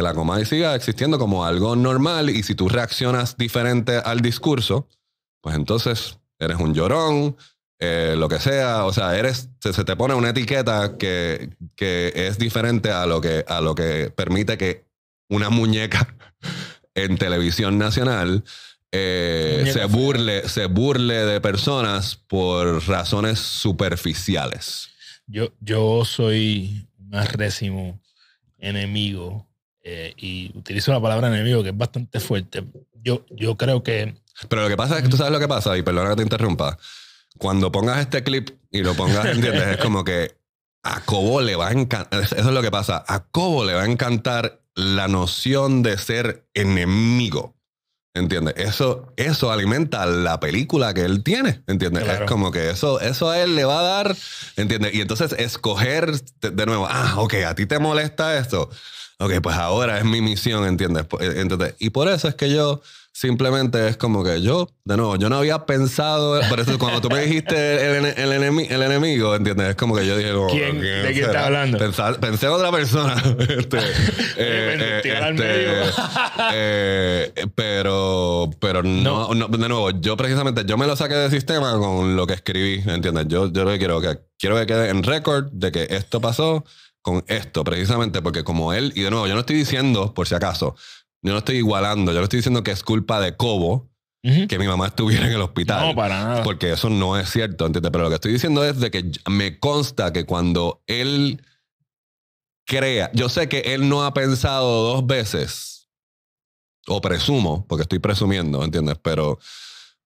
la comedia siga existiendo como algo normal y si tú reaccionas diferente al discurso, pues entonces eres un llorón, eh, lo que sea, o sea, eres, se, te pone una etiqueta que, que, es diferente a lo que, a lo que permite que una muñeca [laughs] en televisión nacional eh, se, burle, se burle de personas por razones superficiales. Yo, soy más récimo enemigo eh, y utilizo la palabra enemigo que es bastante fuerte. Yo, creo que... Pero lo que pasa es que tú sabes lo que pasa y perdona que te interrumpa. Cuando pongas este clip y lo pongas, [laughs] ¿entiendes? es como que a Cobo le va a encantar, eso es lo que pasa, a Cobo le va a encantar la noción de ser enemigo. ¿Entiendes? Eso, eso alimenta la película que él tiene. ¿Entiendes? Es como que eso, eso a él le va a dar. ¿Entiendes? Y entonces escoger de nuevo, ah, ok, a ti te molesta esto. Ok, pues ahora es mi misión, ¿entiendes? Pues, eh, entonces, y por eso es que yo Simplemente es como que yo, de nuevo, yo no había pensado, por eso cuando tú me dijiste el, el, el, el enemigo, ¿entiendes? Es como que yo dije, ¿Quién, ¿de quién estás hablando? pensé en otra persona. pero, pero no. de nuevo, yo precisamente, yo me lo saqué del sistema con lo que escribí, ¿entiendes? Yo, yo lo quiero que, quiero que quede en récord de que esto pasó con esto, precisamente, porque como él, y de nuevo, yo no estoy diciendo, por si acaso, yo no estoy igualando, yo no estoy diciendo que es culpa de Cobo que mi mamá estuviera en el hospital. No, para nada. Porque eso no es cierto, ¿entiendes? Pero lo que estoy diciendo es de que me consta que cuando él crea, yo sé que él no ha pensado dos veces, o presumo, porque estoy presumiendo, ¿entiendes? Pero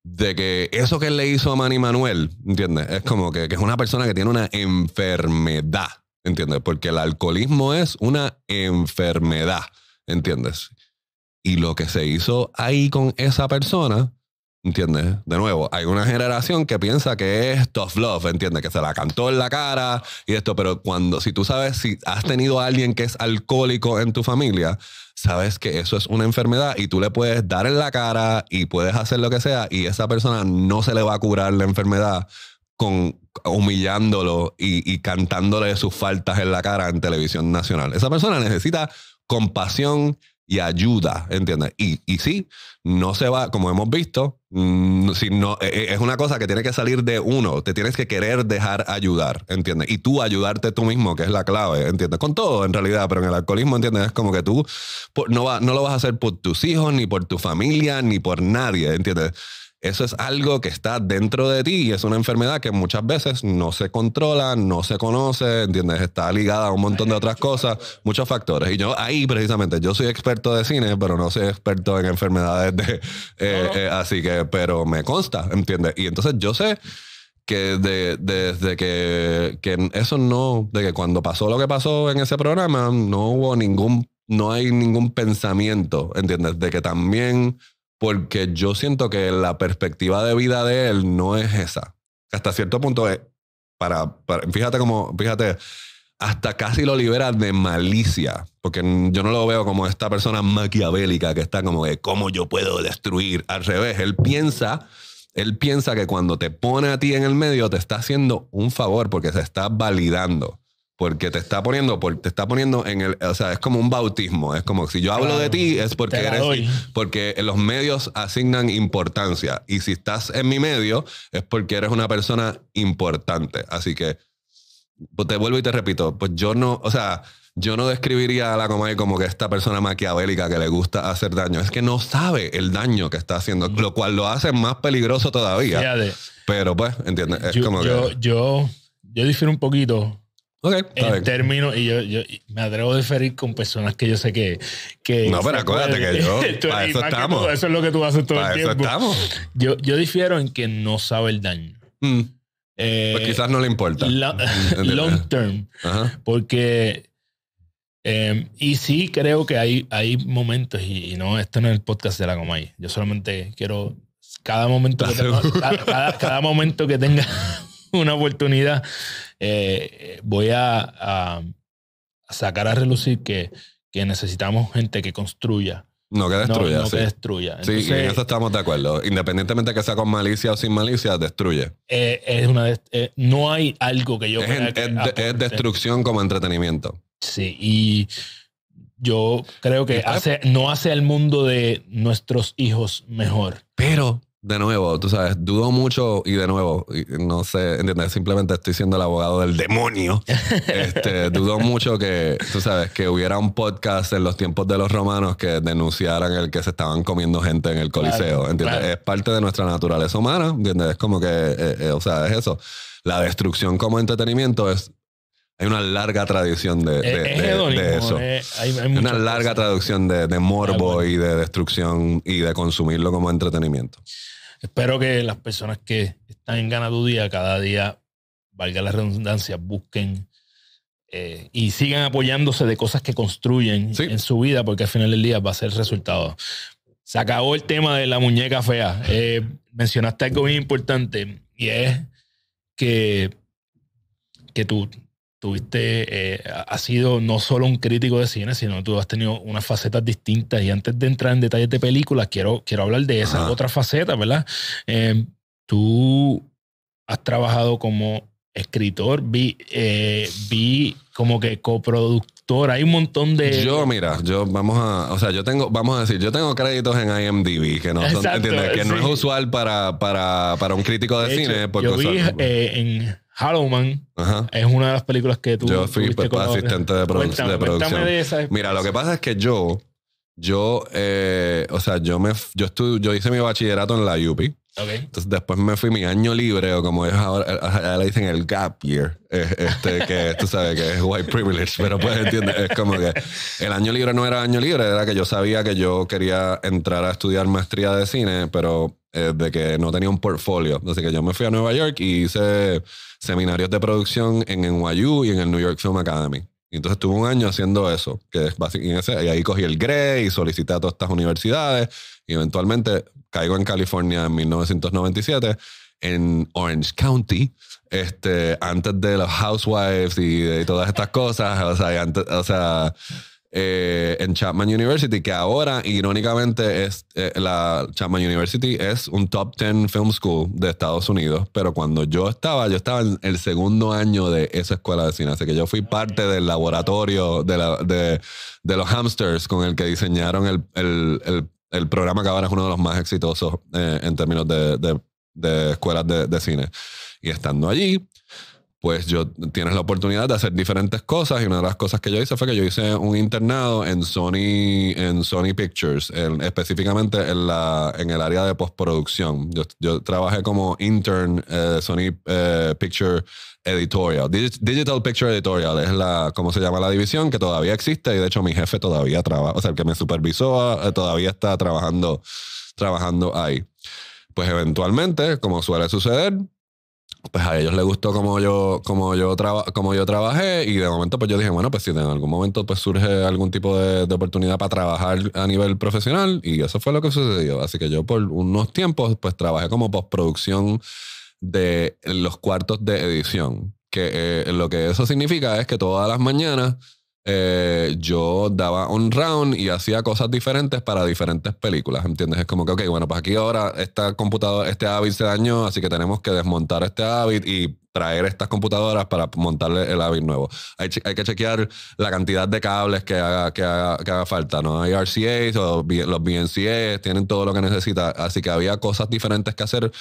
de que eso que él le hizo a Manny Manuel, ¿entiendes? Es como que es una persona que tiene una enfermedad, ¿entiendes? Porque el alcoholismo es una enfermedad. ¿Entiendes? Y lo que se hizo ahí con esa persona, ¿entiendes? De nuevo, hay una generación que piensa que es tough love, ¿entiendes? Que se la cantó en la cara y esto, pero cuando, si tú sabes, si has tenido a alguien que es alcohólico en tu familia, sabes que eso es una enfermedad y tú le puedes dar en la cara y puedes hacer lo que sea y esa persona no se le va a curar la enfermedad con humillándolo y cantándole sus faltas en la cara en televisión nacional. Esa persona necesita compasión y ayuda, ¿entiendes? Y, y sí, no se va, como hemos visto, mm, si no, e, e, es una cosa que tiene que salir de uno, te tienes que querer dejar ayudar, ¿entiendes? Y tú ayudarte tú mismo, que es la clave, ¿entiendes? Con todo en realidad, pero en el alcoholismo, ¿entiendes? Es como que tú no, va, no lo vas a hacer por tus hijos, ni por tu familia, ni por nadie, ¿entiendes? Eso es algo que está dentro de ti y es una enfermedad que muchas veces no se controla, no se conoce, ¿entiendes? Está ligada a un montón de otras cosas, muchos factores. Y yo ahí precisamente, yo soy experto de cine, pero no soy experto en enfermedades de... Eh, eh, así que, pero me consta, ¿entiendes? Y entonces yo sé que desde que, que eso no, de que cuando pasó lo que pasó en ese programa, no hubo ningún, no hay ningún pensamiento, ¿entiendes? De que también porque yo siento que la perspectiva de vida de él no es esa. Hasta cierto punto, para, fíjate como, fíjate, hasta casi lo libera de malicia, porque yo no lo veo como esta persona maquiavélica que está como de cómo yo puedo destruir. Al revés, él piensa, él piensa que cuando te pone a ti en el medio te está haciendo un favor porque se está validando porque te está poniendo te está poniendo en el o sea es como un bautismo es como si yo hablo de ti es porque eres porque los medios asignan importancia y si estás en mi medio es porque eres una persona importante así que pues, te vuelvo y te repito pues yo no o sea yo no describiría a la comadre como que esta persona maquiavélica que le gusta hacer daño. Es que no sabe el daño que está haciendo, mm. lo cual lo hace más peligroso todavía. pero pues, ¿entiendes? Es yo, yo, yo, yo difiero un poquito Okay, en términos, y yo, yo me atrevo a diferir con personas que yo sé que. que no, pero acuérdate que yo. [laughs] eso estamos. eso es lo que tú haces todo el tiempo. estamos. Yo, yo difiero en que no sabe el daño. Mm. Eh, pues quizás no le importa. Mm, [laughs] long term. Porque. Em, y sí creo que hay, hay momentos, y, no, esto no es el podcast de la Comay. Yo solamente quiero. Cada momento, cada momento que tenga [laughs] una oportunidad eh, voy a, sacar a relucir que, que necesitamos gente que construya. No que destruya. No, que destruya. sí, en eso estamos de acuerdo. Independientemente de que sea con malicia o sin malicia, destruye. Eh, eh, no hay algo que yo es, que es, destrucción como entretenimiento. Sí, y yo creo que no hace el mundo de nuestros hijos mejor. Pero de nuevo, tú sabes, dudo mucho y de nuevo, no sé, ¿entiendes? Simplemente estoy siendo el abogado del demonio. [laughs] Este, dudo mucho que, tú sabes, que hubiera un podcast en los tiempos de los romanos que denunciaran el que se estaban comiendo gente en el Coliseo, ¿entiendes? Es parte de nuestra naturaleza humana, ¿entiendes? Es como que, eh, eh, o sea, es eso. La destrucción como entretenimiento es hay una larga tradición de, eso. Eh, hay, una larga traducción de, morbo ah, y de destrucción y de consumirlo como entretenimiento. Espero que las personas que están en Gana tu Día, cada día, valga la redundancia, busquen eh, y sigan apoyándose de cosas que construyen en su vida, porque al final del día va a ser el resultado. Se acabó el tema de la muñeca fea. Eh, mencionaste algo muy importante y es que, que tú tuviste, eh, has sido no solo un crítico de cine, sino tú has tenido unas facetas distintas. Y antes de entrar en detalles de películas, quiero, quiero hablar de esa otra faceta, ¿verdad? Em, tú has trabajado como escritor, vi, eh, vi como que coproductor, hay un montón de... Yo, mira, yo vamos a, o sea, yo tengo, vamos a decir, yo tengo créditos en IMDb, que no, que no es usual para, para, para, un crítico de, cine. porque yo vi pues. eh, en Hallowman es una de las películas que tú. Yo fui pues, asistente de, producción. Mira, lo que pasa es que yo, yo, eh, o sea, yo me, yo, yo hice mi bachillerato en la UPI. Entonces después me fui mi año libre, o como es ahora, eh, le dicen el gap year, eh, este, que [laughs] tú sabes que es white privilege, pero pues entender es como que el año libre no era año libre, era que yo sabía que yo quería entrar a estudiar maestría de cine, pero eh, de que no tenía un portfolio. Así que yo me fui a Nueva York y hice seminarios de producción en NYU y en el New York Film Academy. Y entonces estuve un año haciendo eso, que es básicamente, y ahí cogí el GRE y solicité a todas estas universidades y eventualmente caigo en California en 1997, en Orange County, este, antes de los Housewives y, de todas estas cosas, o sea, o sea eh, en Chapman University, que ahora irónicamente es eh, la Chapman University es un top 10 film school de Estados Unidos, pero cuando yo estaba, yo estaba en el segundo año de esa escuela de cine, así que yo fui parte del laboratorio de, la, de, de los hamsters con el que diseñaron el, el, el el programa ahora es uno de los más exitosos eh, en términos de, escuelas de cine. Y estando allí, pues yo tienes la oportunidad de hacer diferentes cosas y una de las cosas que yo hice fue que yo hice un internado en Sony en Sony Pictures específicamente en la en el área de postproducción yo, trabajé como intern de eh, Sony eh, Picture Editorial Digital Picture Editorial es la cómo se llama la división que todavía existe y de hecho mi jefe todavía trabaja o sea el que me supervisó eh, todavía está trabajando trabajando ahí pues eventualmente como suele suceder pues a ellos les gustó como yo, como yo, como yo trabajé y de momento pues yo dije, bueno, pues si en algún momento pues surge algún tipo de, oportunidad para trabajar a nivel profesional y eso fue lo que sucedió. Así que yo por unos tiempos pues trabajé como postproducción de los cuartos de edición, que eh, lo que eso significa es que todas las mañanas eh, yo daba un round y hacía cosas diferentes para diferentes películas, ¿entiendes? Es como que, ok, bueno, pues aquí ahora esta computadora, este Avid se dañó, así que tenemos que desmontar este Avid y traer estas computadoras para montarle el Avid nuevo. Hay, que chequear la cantidad de cables que haga, que haga, que haga falta, ¿no? Hay RCAs o los BNCAs, tienen todo lo que necesita, así que había cosas diferentes que hacer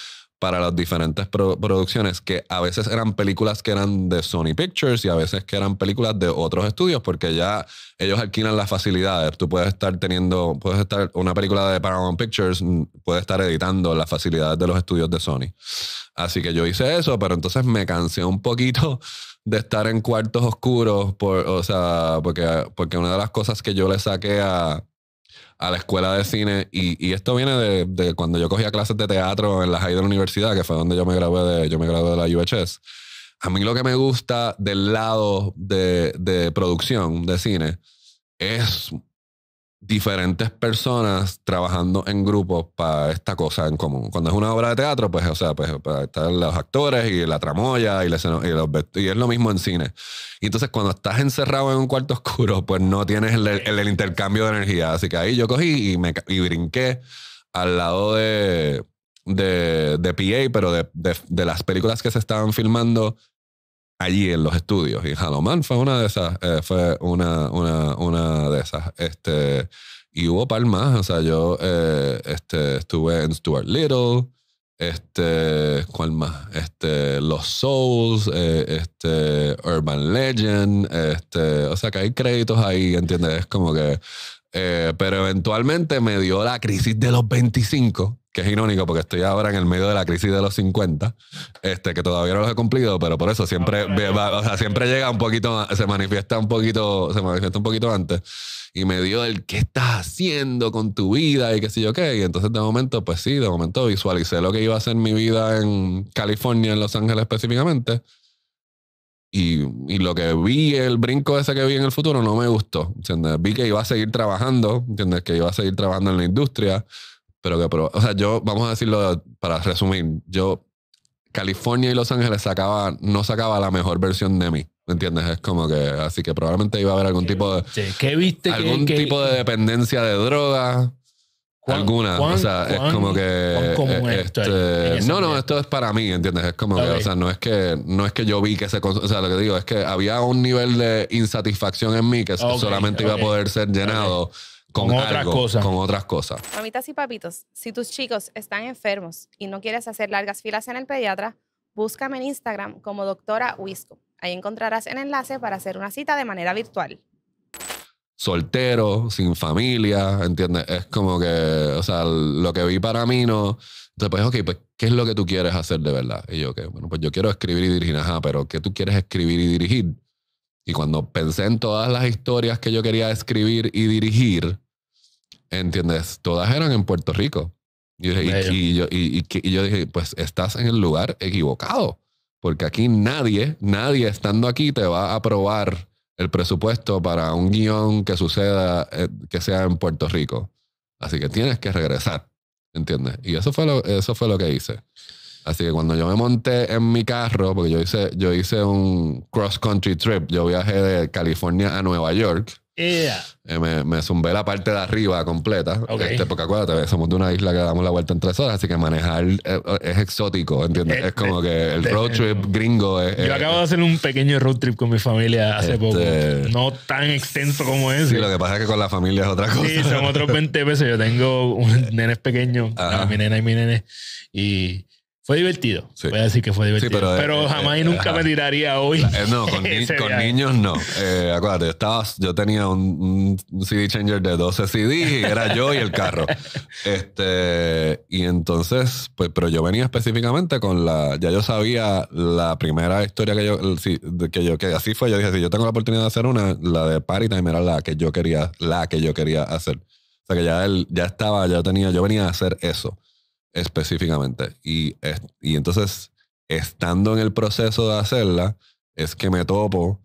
para las diferentes producciones, que a veces eran películas que eran de Sony Pictures y a veces que eran películas de otros estudios, porque ya ellos alquilan las facilidades. Tú puedes estar teniendo, puedes estar, una película de Paramount Pictures mm, puede estar editando las facilidades de los estudios de Sony. Así que yo hice eso, pero entonces me cansé un poquito [laughs] de estar en cuartos oscuros, por, o sea, porque, porque una de las cosas que yo le saqué a, a la escuela de cine y, esto viene de, cuando yo cogía clases de teatro en la high de la universidad, que fue donde yo me gradué de, yo me de la UHS. A mí lo que me gusta del lado de, de producción de cine es diferentes personas trabajando en grupos para esta cosa en común. Cuando es una obra de teatro, pues, o sea, pues, pues están los actores y la tramoya y, y, es lo mismo en cine. Y entonces, cuando estás encerrado en un cuarto [laughs] oscuro, pues no tienes el, el, el intercambio de energía. Así que ahí yo cogí y, me, y brinqué al lado de, de, de PA, pero de, de, de las películas que se estaban filmando allí en los estudios. Y Haloman fue una de esas, eh, fue una, una, una, de esas. Este, y hubo palmas, o sea, yo eh, este, estuve en Stuart Little, este, ¿cuál más? Este, Los Souls, eh, este, Urban Legend, este, o sea, que hay créditos ahí, ¿entiendes? Es como que, pero eventualmente me dio la crisis de los 25 que es irónico porque estoy ahora en el medio de la crisis de los 50, este, que todavía no los he cumplido, pero por eso siempre, o sea, siempre llega un poquito, se manifiesta un poquito, se manifiesta un poquito antes. Y me dio el qué estás haciendo con tu vida y qué sé yo qué. Y entonces de momento, pues sí, de momento visualicé lo que iba a ser mi vida en California, en Los Ángeles específicamente. Y, y, lo que vi, el brinco ese que vi en el futuro, no me gustó. ¿entiendes? Vi que iba a seguir trabajando, ¿entiendes? que iba a seguir trabajando en la industria, pero que O sea, yo, vamos a decirlo para resumir, yo, California y Los Ángeles sacaba, no sacaba la mejor versión de mí. ¿Me entiendes? Es como que, así que probablemente iba a haber algún tipo de. Sí, ¿Qué viste? Algún tipo de dependencia de droga. alguna. o sea, es como que. Eh, este, no, no, esto es para mí, ¿entiendes? Es como que, o sea, no es que, no es que yo vi que se. O sea, lo que digo es que había un nivel de insatisfacción en mí que solamente iba a poder ser llenado con, otras cosas. Con otras cosas. Mamitas y papitos, si tus chicos están enfermos y no quieres hacer largas filas en el pediatra, búscame en Instagram como doctora Wisco. Ahí encontrarás el enlace para hacer una cita de manera virtual. Soltero, sin familia, ¿entiendes? Es como que, o sea, lo que vi para mí no. Entonces, pues, ok, pues, ¿qué es lo que tú quieres hacer de verdad? Y yo, ok, bueno, pues yo quiero escribir y dirigir, ajá, pero ¿qué tú quieres escribir y dirigir? Y cuando pensé en todas las historias que yo quería escribir y dirigir, ¿entiendes? Todas eran en Puerto Rico. Y, yo, dije, pues estás en el lugar equivocado, porque aquí nadie, nadie estando aquí te va a aprobar el presupuesto para un guión que suceda, eh, que sea en Puerto Rico. Así que tienes que regresar, ¿entiendes? Y eso fue lo, eso fue lo que hice. Así que cuando yo me monté en mi carro, porque yo hice, yo hice un cross country trip, yo viajé de California a Nueva York. Yeah. Eh, me, me, zumbé la parte de arriba completa. Este, porque acuérdate, somos de una isla que damos la vuelta en tres horas, así que manejar eh, es, exótico, ¿entiendes? Eh, es como que el road trip gringo es, Yo acabo de hacer un pequeño road trip con mi familia hace poco. Este, no tan extenso como ese. Sí, lo que pasa es que con la familia es otra cosa. Sí, son otros 20 pesos. Yo tengo [laughs] un nenes pequeño. mi nena y mi nene. Y fue divertido. Voy a decir que fue divertido. pero, eh, eh, jamás y eh, nunca me tiraría hoy. no, con, [laughs] niños no. acuérdate, yo, estaba, yo tenía un, CD changer de 12 CD y era yo y el carro. este Y entonces, pues, pero yo venía específicamente con la. Ya yo sabía la primera historia que yo. que yo así fue. Yo dije, si yo tengo la oportunidad de hacer una, la de Party Time era la que yo quería, la que yo quería hacer. O sea que ya, él, ya estaba, ya tenía, yo venía a hacer eso específicamente. Y, y entonces, estando en el proceso de hacerla, es que me topo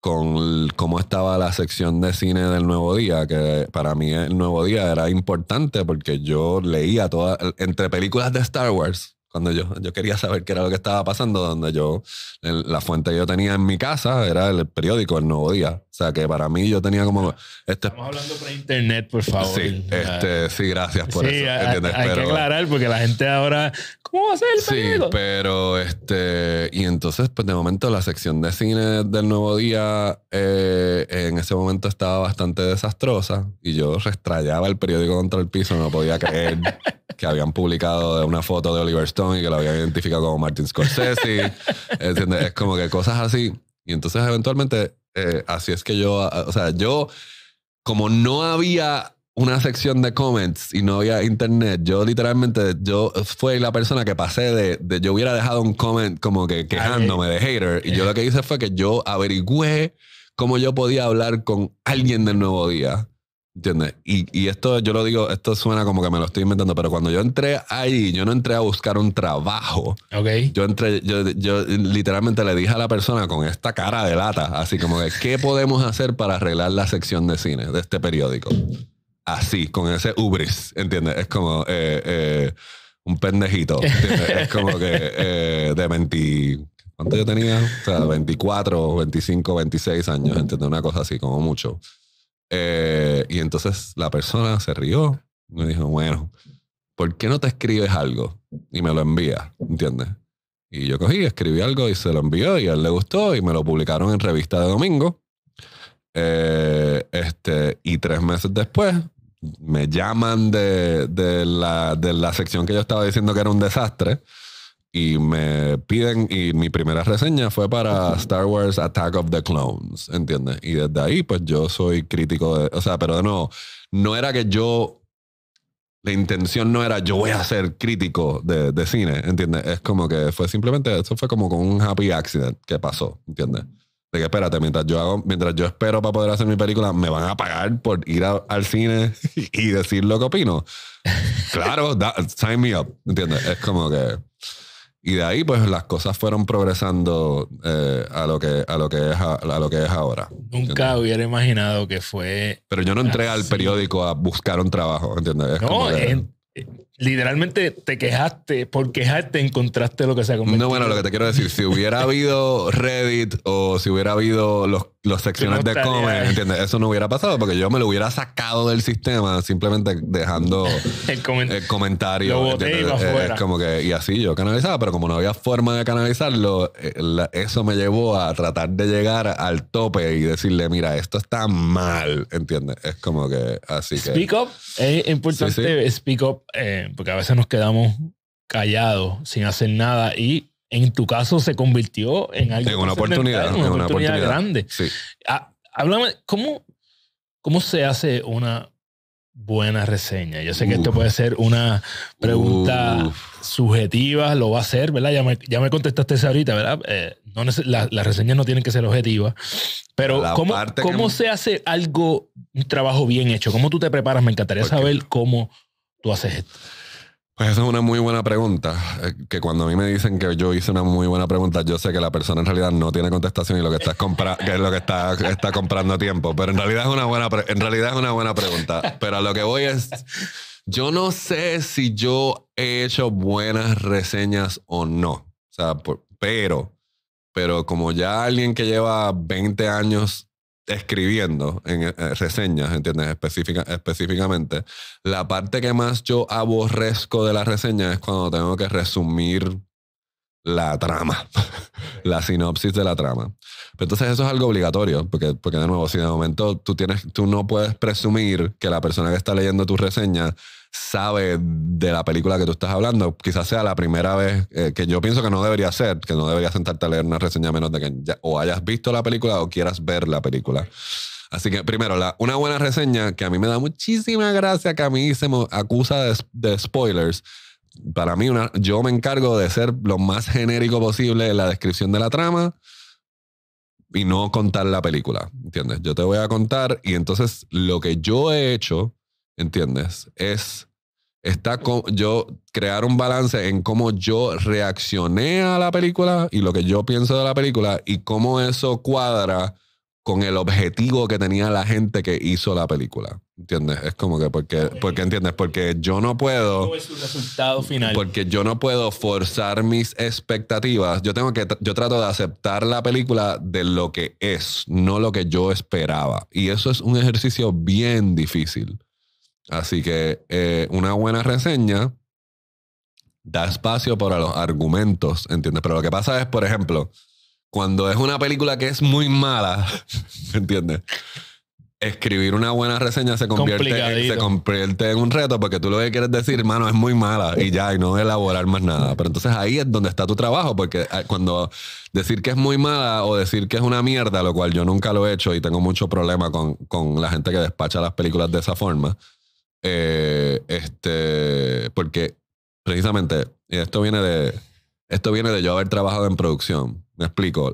con cómo estaba la sección de cine del Nuevo Día, que para mí el Nuevo Día era importante porque yo leía todas, entre películas de Star Wars, cuando yo, quería saber qué era lo que estaba pasando, donde yo, la fuente que yo tenía en mi casa era el periódico El Nuevo Día. O sea, que para mí yo tenía como... Este, Estamos hablando por internet, por favor. Sí, este, gracias por eso. hay que aclarar porque la gente ahora... ¿Cómo va a ser el periódico? pero este... Y entonces, pues de momento la sección de cine del Nuevo Día eh, en ese momento estaba bastante desastrosa y yo restrayaba el periódico contra el piso, no podía creer. [laughs] que habían publicado de una foto de Oliver Stone y que lo habían identificado como Martin Scorsese. [laughs] Es como que cosas así. Y entonces eventualmente, eh, así es que yo, o sea, yo, como no había una sección de comments y no había internet, yo literalmente, yo fui la persona que pasé de, yo hubiera dejado un comment como que quejándome de hater. Y yo lo que hice fue que yo averigüé cómo yo podía hablar con alguien del nuevo día. ¿Entiendes? Y, esto, yo lo digo, esto suena como que me lo estoy inventando, pero cuando yo entré ahí, yo no entré a buscar un trabajo. Okay. Yo entré, yo, literalmente le dije a la persona con esta cara de lata, así como que, ¿qué podemos hacer para arreglar la sección de cine de este periódico? Así, con ese ubris, ¿entiendes? Es como, eh, eh, un pendejito. Es como que eh, de 20. ¿Cuánto yo tenía? O sea, 24, 25, 26 años, ¿entiendes? Una cosa así, como mucho. Eh, y entonces la persona se rió, me dijo, bueno, ¿por qué no te escribes algo? Y me lo envía ¿entiendes? Y yo cogí, escribí algo y se lo envió y a él le gustó y me lo publicaron en revista de domingo. Eh, este, y tres meses después me llaman de, la, de la sección que yo estaba diciendo que era un desastre y me piden, y mi primera reseña fue para Star Wars Attack of the Clones, ¿entiendes? Y desde ahí, pues yo soy crítico de, o sea, pero de no era que yo, la intención no era yo voy a ser crítico de, de cine, ¿entiendes? Es como que fue simplemente, eso fue como con un happy accident que pasó, ¿entiendes? De que espérate, mientras yo hago, mientras yo espero para poder hacer mi película, me van a pagar por ir al cine [laughs] y decir lo que opino. [laughs] Claro, sign me up, ¿entiendes? Es como que y de ahí, pues, las cosas fueron progresando eh, a, lo que, a, lo que es, a, lo que es ahora. Nunca hubiera imaginado que fue... Pero yo no entré al periódico a buscar un trabajo, ¿entiendes? no, literalmente te quejaste, por quejarte encontraste lo que se ha No, bueno, lo que te quiero decir, si hubiera habido Reddit o si hubiera habido los, secciones de comer ¿entiendes? Eso no hubiera pasado porque yo me lo hubiera sacado del sistema simplemente dejando [laughs] el, comentario. Lo boté y fuera. Es como que, y así yo canalizaba, pero como no había forma de canalizarlo, eh, eso me llevó a tratar de llegar al tope y decirle, mira, esto está mal, ¿entiendes? Es como que así que... Speak up, es importante, speak up. Eh, porque a veces nos quedamos callados sin hacer nada y en tu caso se convirtió en algo. En una oportunidad, una oportunidad, grande. Sí. Ah, háblame, ¿cómo, se hace una buena reseña? Yo sé que esto puede ser una pregunta subjetiva, lo va a ser, ¿verdad? Ya me, contestaste eso ahorita, ¿verdad? Eh, no, las reseñas no tienen que ser objetivas, pero ¿cómo, se hace algo, un trabajo bien hecho? ¿Cómo tú te preparas? Me encantaría saber cómo tú haces esto. Pues esa es una muy buena pregunta. Eh, que cuando a mí me dicen que yo hice una muy buena pregunta, yo sé que la persona en realidad no tiene contestación y lo que está que es lo que está, está comprando tiempo. Pero en realidad es una buena en realidad es una buena pregunta. Pero a lo que voy es. Yo no sé si yo he hecho buenas reseñas o no. O sea, pero, pero como ya alguien que lleva 20 años escribiendo en eh, reseñas, ¿entiendes? Específica, específicamente. La parte que más yo aborrezco de las reseñas es cuando tengo que resumir la trama, la sinopsis de la trama. Pero entonces eso es algo obligatorio, porque, porque de nuevo, si de momento tú, tienes, tú no puedes presumir que la persona que está leyendo tu reseña sabe de la película que tú estás hablando, quizás sea la primera vez eh, que yo pienso que no debería ser, que no debería sentarte a leer una reseña menos de que o hayas visto la película o quieras ver la película. Así que primero, la, una buena reseña que a mí me da muchísima gracia que a mí se me acusa de spoilers para mí, yo me encargo de ser lo más genérico posible en la descripción de la trama y no contar la película, ¿entiendes? Yo te voy a contar y entonces lo que yo he hecho, ¿entiendes? Es está con, yo crear un balance en cómo yo reaccioné a la película y lo que yo pienso de la película y cómo eso cuadra con el objetivo que tenía la gente que hizo la película. ¿Entiendes? Es como que porque, porque entiendes, porque yo no puedo. Es resultado final. Porque yo no puedo forzar mis expectativas. Yo tengo que, yo trato de aceptar la película de lo que es, no lo que yo esperaba. Y eso es un ejercicio bien difícil. Así que eh, una buena reseña da espacio para los argumentos, ¿entiendes? Pero lo que pasa es, por ejemplo, cuando es una película que es muy mala, [laughs] ¿me entiendes? Escribir una buena reseña se convierte, en, un reto porque tú lo que quieres decir, hermano, es muy mala y ya, y no elaborar más nada. Pero entonces ahí es donde está tu trabajo, porque ah, cuando decir que es muy mala o decir que es una mierda, lo cual yo nunca lo he hecho y tengo mucho problema con, con la gente que despacha las películas de esa forma, eh, este, porque precisamente, esto viene de, esto viene de yo haber trabajado en producción. Me explico.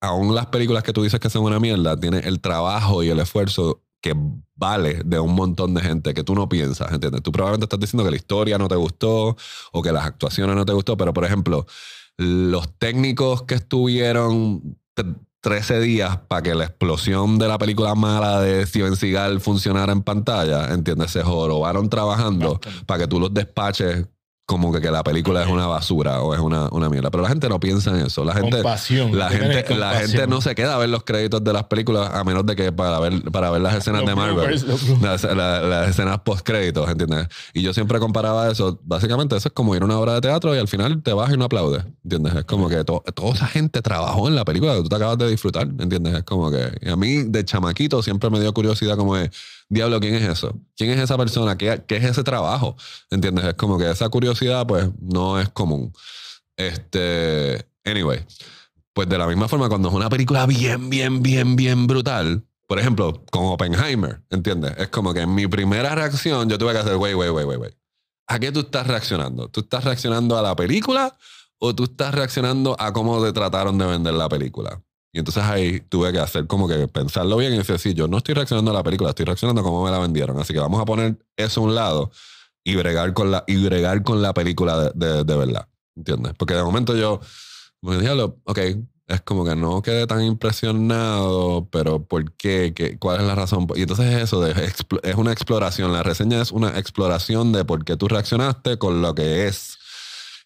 aún las películas que tú dices que son una mierda, tienen el trabajo y el esfuerzo que vale de un montón de gente que tú no piensas, ¿entiendes? Tú probablemente estás diciendo que la historia no te gustó o que las actuaciones no te gustó, pero por ejemplo, los técnicos que estuvieron 13 días para que la explosión de la película mala de Steven Seagal funcionara en pantalla, ¿entiendes? Se jorobaron trabajando para que tú los despaches como que, la película es una basura o es una, mierda. Pero la gente no piensa en eso. La gente, la, gente la gente no se queda a ver los créditos de las películas a menos de que para ver, para ver las escenas de Marvel. Las, escenas post créditos, ¿entiendes? Y yo siempre comparaba eso. Básicamente eso es como ir a una obra de teatro y al final te vas y no aplaudes, ¿entiendes? Es como que toda esa gente trabajó en la película que tú te acabas de disfrutar, ¿entiendes? Es como que y a mí de chamaquito siempre me dio curiosidad como es diablo, ¿quién es eso? ¿Quién es esa persona? ¿Qué, qué es ese trabajo? ¿Entiendes? Es como que esa curiosidad, pues, no es común. Este, anyway, pues de la misma forma, cuando es una película bien, bien, bien, bien brutal, por ejemplo, con Oppenheimer, ¿entiendes? Es como que en mi primera reacción yo tuve que hacer, wey, wey, wey, wey, wey. ¿A qué tú estás reaccionando? ¿Tú estás reaccionando a la película o tú estás reaccionando a cómo te trataron de vender la película? Y entonces ahí tuve que hacer como que pensarlo bien y decir, sí, yo no estoy reaccionando a la película, estoy reaccionando como cómo me la vendieron. Así que vamos a poner eso a un lado y bregar con la, y bregar con la película de, de, verdad. ¿Entiendes? Porque de momento yo me dije, ok, es como que no quedé tan impresionado, pero ¿por qué? ¿Qué ¿Cuál es la razón? Y entonces eso es una exploración, la reseña es una exploración de por qué tú reaccionaste con lo que es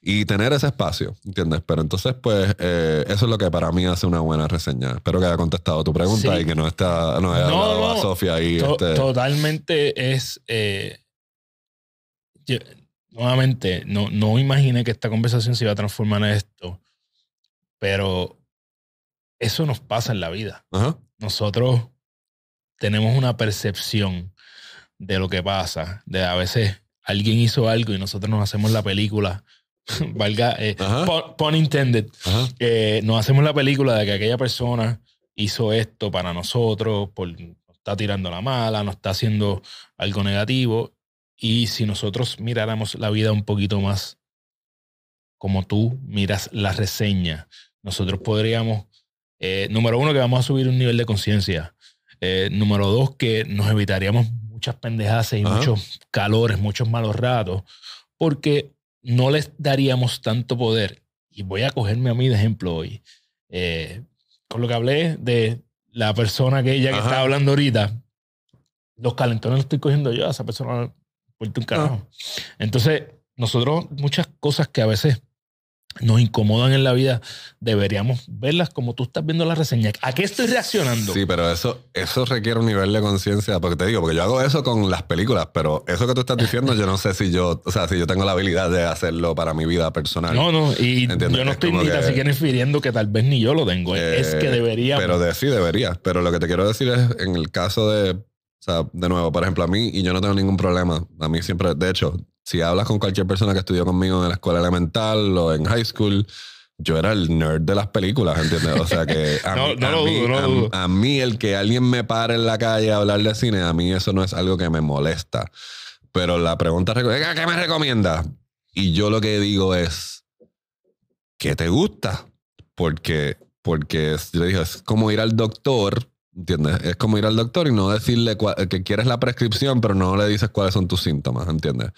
y tener ese espacio, ¿entiendes? Pero entonces, pues, eh, eso es lo que para mí hace una buena reseña. Espero que haya contestado tu pregunta y que no, está, no haya a Sofía ahí. Este. Totalmente es... Eh, nuevamente, no, no imaginé que esta conversación se iba a transformar en esto, pero eso nos pasa en la vida. Nosotros tenemos una percepción de lo que pasa, de a veces alguien hizo algo y nosotros nos hacemos la película [laughs] valga, eh, pun, intended, eh, nos hacemos la película de que aquella persona hizo esto para nosotros, por, nos está tirando la mala, nos está haciendo algo negativo. Y si nosotros miráramos la vida un poquito más como tú miras la reseña, nosotros podríamos, eh, número uno, que vamos a subir un nivel de conciencia. número dos, que nos evitaríamos muchas pendejadas y muchos calores, muchos malos ratos, porque no les daríamos tanto poder. Y voy a cogerme a mí de ejemplo hoy. Eh, con lo que hablé de la persona que ella que estaba hablando ahorita, los calentones los estoy cogiendo yo, a esa persona un ah. carajo. Entonces, nosotros, muchas cosas que a veces nos incomodan en la vida, deberíamos verlas como tú estás viendo la reseña. ¿A qué estoy reaccionando? Sí, pero eso, eso requiere un nivel de conciencia, porque te digo, porque yo hago eso con las películas, pero eso que tú estás diciendo, yo no sé si yo, o sea, si yo tengo la habilidad de hacerlo para mi vida personal. No, no, y yo no estoy ni siquiera infiriendo que tal vez ni yo lo tengo, es que eh, debería. Pero de, sí, debería, pero lo que te quiero decir es, en el caso de, o sea, de nuevo, por ejemplo, a mí, y yo no tengo ningún problema, a mí siempre, de hecho, si hablas con cualquier persona que estudió conmigo en la escuela elemental o en high school, yo era el nerd de las películas, ¿entiendes? O sea que a, mí, el que alguien me pare en la calle a hablar de cine, a mí eso no es algo que me molesta. Pero la pregunta es, ¿qué me recomiendas? Y yo lo que digo es, ¿qué te gusta? Porque, porque yo le es como ir al doctor, ¿entiendes? Es como ir al doctor y no decirle que quieres la prescripción, pero no le dices cuáles son tus síntomas, ¿entiendes?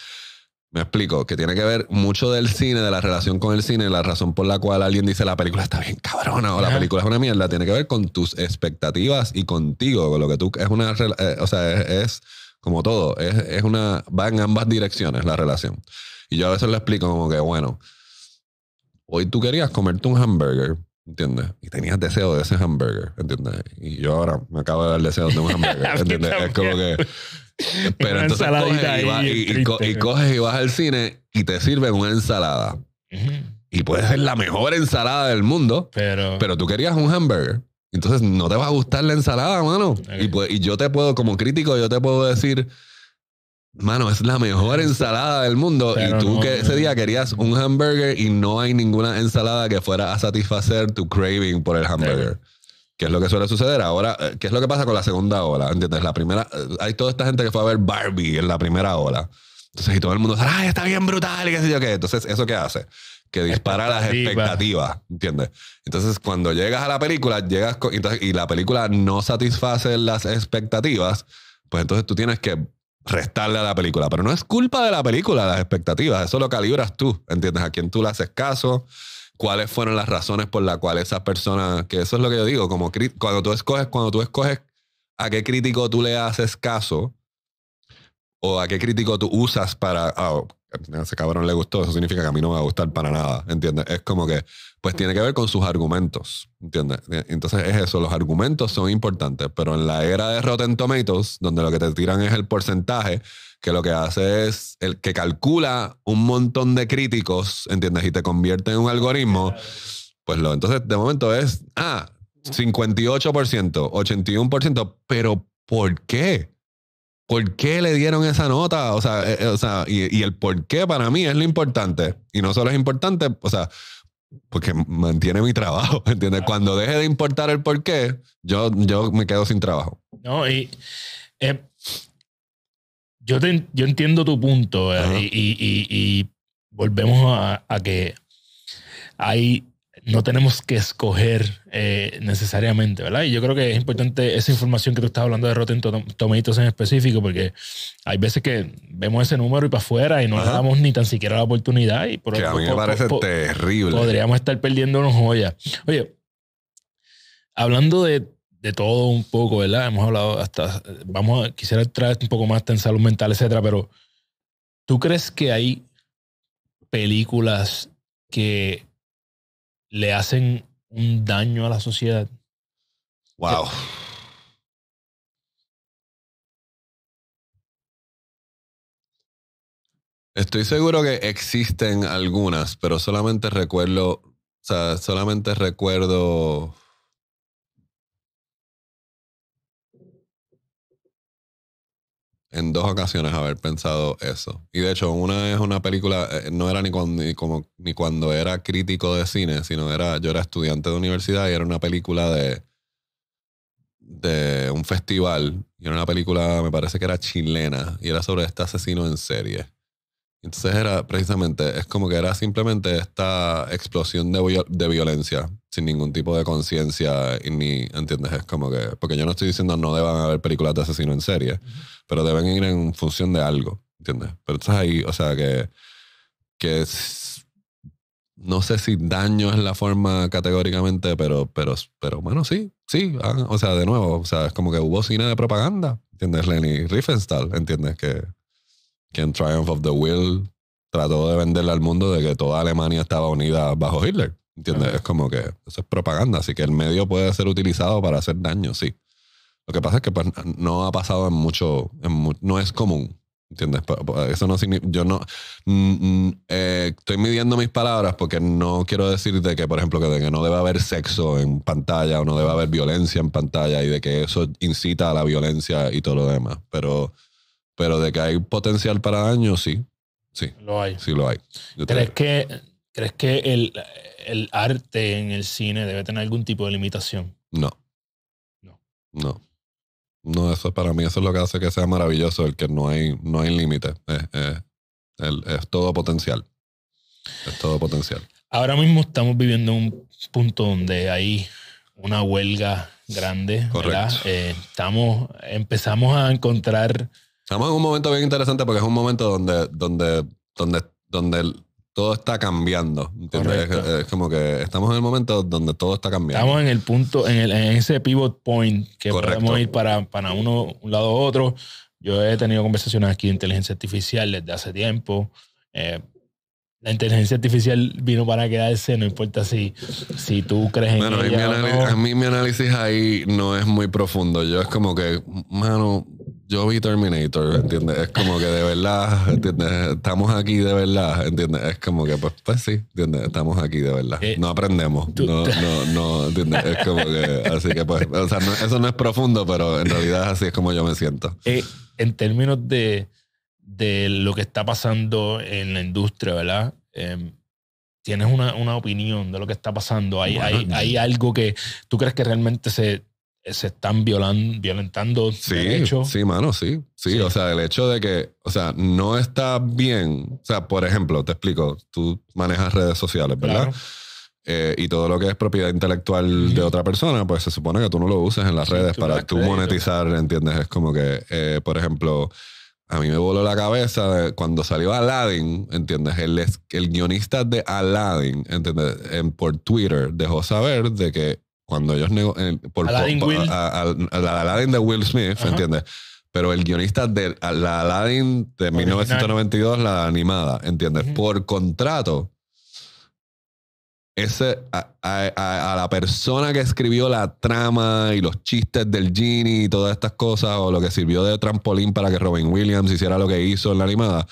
Me explico, que tiene que ver mucho del cine, de la relación con el cine, la razón por la cual alguien dice la película está bien cabrona o la película es una mierda, tiene que ver con tus expectativas y contigo, con lo que tú es una, eh, o sea, es, como todo, es, una, va en ambas direcciones la relación. Y yo a veces le explico como que, bueno, hoy tú querías comerte un hamburger, ¿entiendes? Y tenías deseo de ese hamburger, ¿entiendes? Y yo ahora me acabo de dar deseo de un [laughs] hamburger, ¿entiendes? es como que pero entonces y, vas, coges y vas al cine y te sirven una ensalada. Y puede ser la mejor ensalada del mundo, pero, pero tú querías un hamburger. Entonces no te va a gustar la ensalada, mano. Y, pues, y yo te puedo, como crítico, yo te puedo decir, mano, es la mejor ensalada del mundo. y tú que ese día querías un hamburger y no hay ninguna ensalada que fuera a satisfacer tu craving por el hamburger. ¿Qué es lo que suele suceder? Ahora, eh, ¿qué es lo que pasa con la segunda ola? ¿Entiendes? La primera, eh, hay toda esta gente que fue a ver Barbie en la primera ola. Entonces, y todo el mundo ¡ay, está bien brutal! Y qué sé yo qué. Entonces, ¿eso qué hace? Que dispara las expectativas, ¿entiendes? Entonces, cuando llegas a la película, llegas y la película no satisface las expectativas, pues entonces tú tienes que restarle a la película. Pero no es culpa de la película las expectativas, eso lo calibras tú, ¿entiendes? A quién tú le haces caso, cuáles fueron las razones por las cuales esas personas, que eso es lo que yo digo, como cuando tú escoges, cuando tú escoges a qué crítico tú le haces caso o a qué crítico tú usas para, ah, oh, a ese cabrón le gustó, eso significa que a mí no me va a gustar para nada, ¿entiendes? Es como que, pues tiene que ver con sus argumentos, ¿entiendes? Eh, entonces es eso, los argumentos son importantes, pero en la era de Rotten Tomatoes, donde lo que te tiran es el porcentaje, que lo que hace es el que calcula un montón de críticos, ¿entiendes? Y te convierte en un algoritmo. Pues lo, entonces de momento es, ah, 58%, 81%, pero ¿por qué? ¿Por qué le dieron esa nota? O sea, eh, eh, o sea y, y el por qué para mí es lo importante. Y no solo es importante, o sea, porque mantiene mi trabajo, [laughs] ¿entiendes? Cuando deje de importar el qué, yo, yo me quedo sin trabajo. No, y eh, yo, te, yo entiendo tu punto eh, y, volvemos a, que ahí no tenemos que escoger eh, necesariamente, ¿verdad? Y yo creo que es importante esa información que tú estás hablando de Rotten Tomatoes en específico, porque hay veces que vemos ese número y para afuera y no le damos ni tan siquiera la oportunidad. Y que a mí me parece terrible. Podríamos estar perdiendo unos joyas. Oye, hablando de de todo un poco, ¿verdad? Hemos hablado hasta, vamos a, quisiera traer un poco más en salud mental, etcétera, pero ¿tú crees que hay películas que le hacen un daño a la sociedad? Wow. Estoy seguro que existen algunas, pero solamente recuerdo, o sea, solamente recuerdo en dos ocasiones haber pensado eso. Y de hecho, una es una película, eh, no era ni, cuando, ni, como, ni cuando era crítico de cine, sino era, yo era estudiante de universidad y era una película de, de un festival. Y era una película, me parece que era chilena, y era sobre este asesino en serie. Entonces era precisamente, es como que era simplemente esta explosión de, de violencia, sin ningún tipo de conciencia, y ni, ¿entiendes? Es como que, porque yo no estoy diciendo no deban haber películas de asesino en serie, pero deben ir en función de algo, ¿entiendes? Pero estás ahí, o sea, que, que es, no sé si daño es la forma categóricamente, pero, pero, pero bueno, sí, sí, ah, o sea, de nuevo, o sea, es como que hubo cine de propaganda, ¿entiendes? Lenny Riefenstahl, ¿entiendes? Que que en Triumph of the Will trató de venderle al mundo de que toda Alemania estaba unida bajo Hitler. ¿Entiendes? Es como que eso es propaganda, así que el medio puede ser utilizado para hacer daño, sí. Lo que pasa es que pues, no ha pasado en mucho, no es común, ¿entiendes? Eso no significa, yo no, mm, mm, eh, estoy midiendo mis palabras porque no quiero decirte que, por ejemplo, que, que no debe haber sexo en pantalla o no debe haber violencia en pantalla y de que eso incita a la violencia y todo lo demás, pero pero de que hay potencial para daño, sí. Sí. Lo hay. Sí, lo hay. ¿Crees que, ¿crees que el, el, arte en el cine debe tener algún tipo de limitación? No. No. No. No, eso para mí, eso es lo que hace que sea maravilloso, el que no hay, no hay límite. Es, es, todo potencial. Es todo potencial. Ahora mismo estamos viviendo un punto donde hay una huelga grande. Eh, estamos, empezamos a encontrar Estamos en un momento bien interesante porque es un momento donde, donde, donde, donde todo está cambiando. Es, como que estamos en el momento donde todo está cambiando. Estamos en el punto, en, el, en ese pivot point que podemos ir para, para uno, un lado u otro. Yo he tenido conversaciones aquí de inteligencia artificial desde hace tiempo. Eh, la inteligencia artificial vino para quedarse, no importa si, si tú crees en bueno, ella. Mi o no. A mí mi análisis ahí no es muy profundo. Yo es como que, mano, yo vi Terminator, ¿entiendes? Es como que de verdad, ¿entiendes? Estamos aquí de verdad, ¿entiendes? Es como que, pues, pues sí, ¿entiendes? Estamos aquí de verdad. Eh, no aprendemos, no, no, no, ¿entiendes? Es como que, así que, pues, o sea, eso no es profundo, pero en realidad así es como yo me siento. Eh, en términos de, lo que está pasando en la industria, ¿verdad? Em, tienes una, opinión de lo que está pasando. hay algo que tú crees que realmente se se están violentando sí, hecho. Sí, mano, sí, sí, o sea, el hecho de que, o sea, no está bien. O sea, por ejemplo, te explico, tú manejas redes sociales, ¿verdad? Eh, y todo lo que es propiedad intelectual de otra persona, pues se supone que tú no lo uses en las redes para tú monetizar, ¿entiendes? Es como que, eh, por ejemplo, a mí me voló la cabeza cuando salió Aladdin, ¿entiendes? El, el guionista de Aladdin, ¿entiendes? En, por Twitter dejó saber de que cuando ellos eh, por, Aladdin de Will Smith, ¿entiendes? Pero el guionista de la Aladdin de 1992, la animada, ¿entiendes? Por contrato, ese, a, a, la persona que escribió la trama y los chistes del genie y todas estas cosas, o lo que sirvió de trampolín para que Robin Williams hiciera lo que hizo en la animada,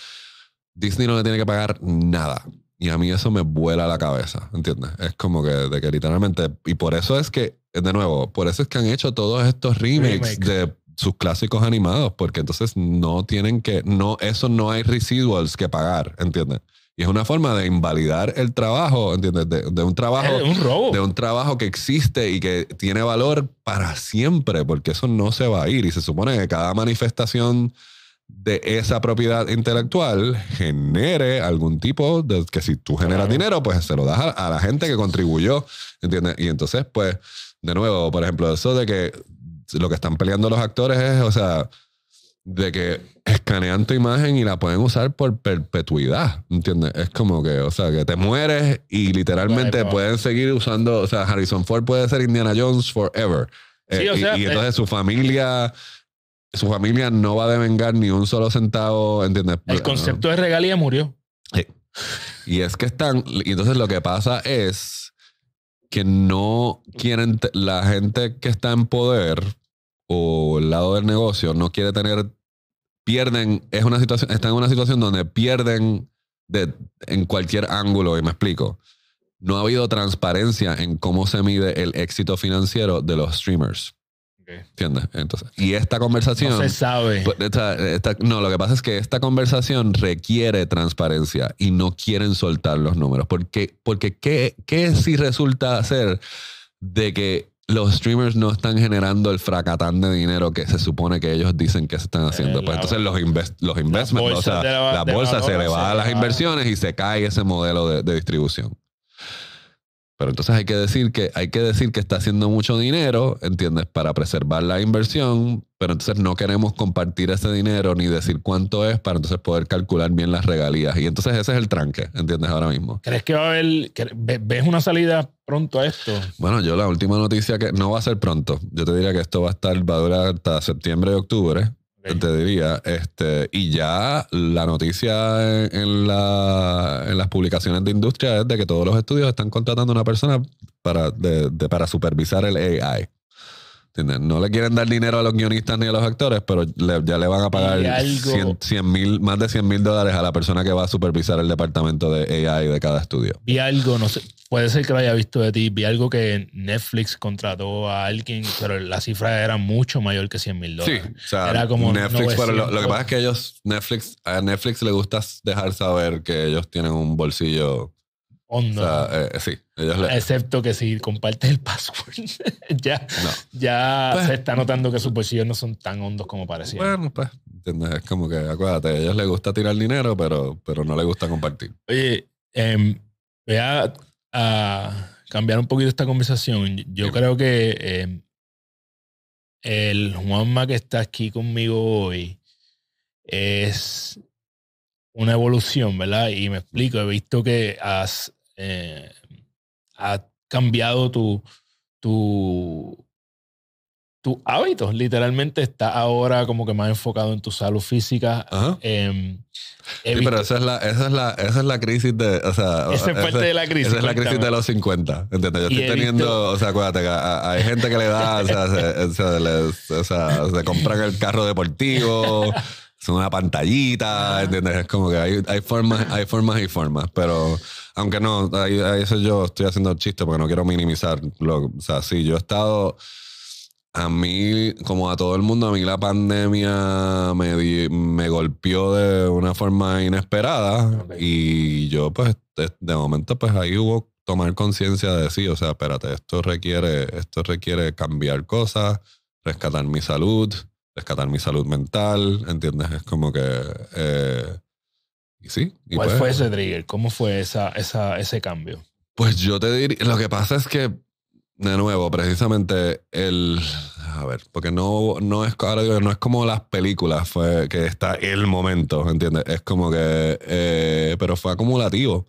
Disney no le tiene que pagar nada. Y a mí eso me vuela la cabeza, ¿entiendes? Es como que, de que literalmente, y por eso es que, eh, de nuevo, por eso es que han hecho todos estos remakes, de sus clásicos animados, porque entonces no tienen que, no, eso no hay residuals que pagar, ¿entiendes? Y es una forma de invalidar el trabajo, ¿entiendes? De, un trabajo. De un trabajo que existe y que tiene valor para siempre, porque eso no se va a ir. Y se supone que cada manifestación de esa propiedad intelectual genere algún tipo de que si tú generas dinero, pues se lo das a, la gente que contribuyó, ¿entiendes? Y entonces, pues, de nuevo, por ejemplo, eso de que lo que están peleando los actores es, o sea, de que escanean tu imagen y la pueden usar por perpetuidad, ¿entiendes? Es como que, o sea, que te mueres y literalmente pueden seguir usando, o sea, Harrison Ford puede ser Indiana Jones forever. Eh, y, entonces eh, su familia su familia no va a devengar ni un solo centavo, ¿entiendes? El concepto de regalía murió. Y es que están, y entonces lo que pasa es que no quieren, la gente que está en poder o el lado del negocio no quiere tener, pierden, es una situación, están en una situación donde pierden de, en cualquier ángulo, y me explico. No ha habido transparencia en cómo se mide el éxito financiero de los streamers. ¿Entiendes? Entonces, y esta conversación. No se sabe. Pues, no, lo que pasa es que esta conversación requiere transparencia y no quieren soltar los números. Porque, porque ¿qué, qué si resulta ser de que los streamers no están generando el fracatán de dinero que se supone que ellos dicen que se están haciendo. Eh, pues entonces los, los investments, o sea, la, bolsa se le va a las inversiones y se cae ese modelo de distribución. Pero entonces hay que decir que hay que decir que está haciendo mucho dinero, ¿entiendes? Para preservar la inversión, pero entonces no queremos compartir ese dinero ni decir cuánto es para entonces poder calcular bien las regalías. Y entonces ese es el tranque, ¿entiendes? Ahora mismo. ¿Crees que va a haber, ves una salida pronto a esto? Bueno, yo la última noticia que no va a ser pronto. Yo te diría que esto va a estar, va a durar hasta septiembre y octubre te diría. Este, y ya la noticia en, en, las publicaciones de industria es de que todos los estudios están contratando a una persona para, de, para supervisar el AI. No le quieren dar dinero a los guionistas ni a los actores, pero ya le van a pagar 100, más de 100 mil dólares a la persona que va a supervisar el departamento de AI de cada estudio. Vi algo, no sé, puede ser que lo haya visto de ti, vi algo que Netflix contrató a alguien, pero la cifra era mucho mayor que 100 mil dólares. Sí, era como Netflix, pero lo, que pasa es que ellos, Netflix, a Netflix le gusta dejar saber que ellos tienen un bolsillo hondo, eh, sí, Excepto que si compartes el password, [laughs] ya, ya pues, se está notando que sus bolsillos no son tan hondos como parecían. Bueno, pues, ¿entiendes? Es como que, acuérdate, a ellos les gusta tirar dinero, pero, pero no les gusta compartir. Oye, em, voy a, cambiar un poquito esta conversación. Yo creo que em, el Juanma que está aquí conmigo hoy es una evolución, ¿verdad? Y me explico, he visto que has eh, ha cambiado tu, tu, tu hábitos. Literalmente está ahora como que más enfocado en tu salud física. Em, pero esa es, la, esa, es la, crisis de. O sea, esa es parte de la crisis. Esa es la crisis de los 50. ¿entiendes? Yo estoy teniendo. O sea, acuérdate hay gente que le da. sea, se, se, o sea, se compran el carro deportivo. [laughs] son una pantallita, ¿entiendes? Es como que hay, formas, hay formas y formas, pero aunque no, a eso yo estoy haciendo el chiste porque no quiero minimizar. o sea, sí, yo he estado, a mí, como a todo el mundo, a mí la pandemia me, me golpeó de una forma inesperada y yo pues de, momento pues ahí hubo tomar conciencia de sí, o sea, espérate, esto requiere, esto requiere cambiar cosas, rescatar mi salud, rescatar mi salud mental, ¿entiendes? Es como que... Eh, y sí. ¿Cuál pues fue ese trigger? ¿Cómo fue esa, ese cambio? Pues yo te diría, lo que pasa es que, de nuevo, precisamente el... A ver, porque no, no, es, no es como las películas, fue que está el momento, ¿entiendes? Es como que... Eh, pero fue acumulativo.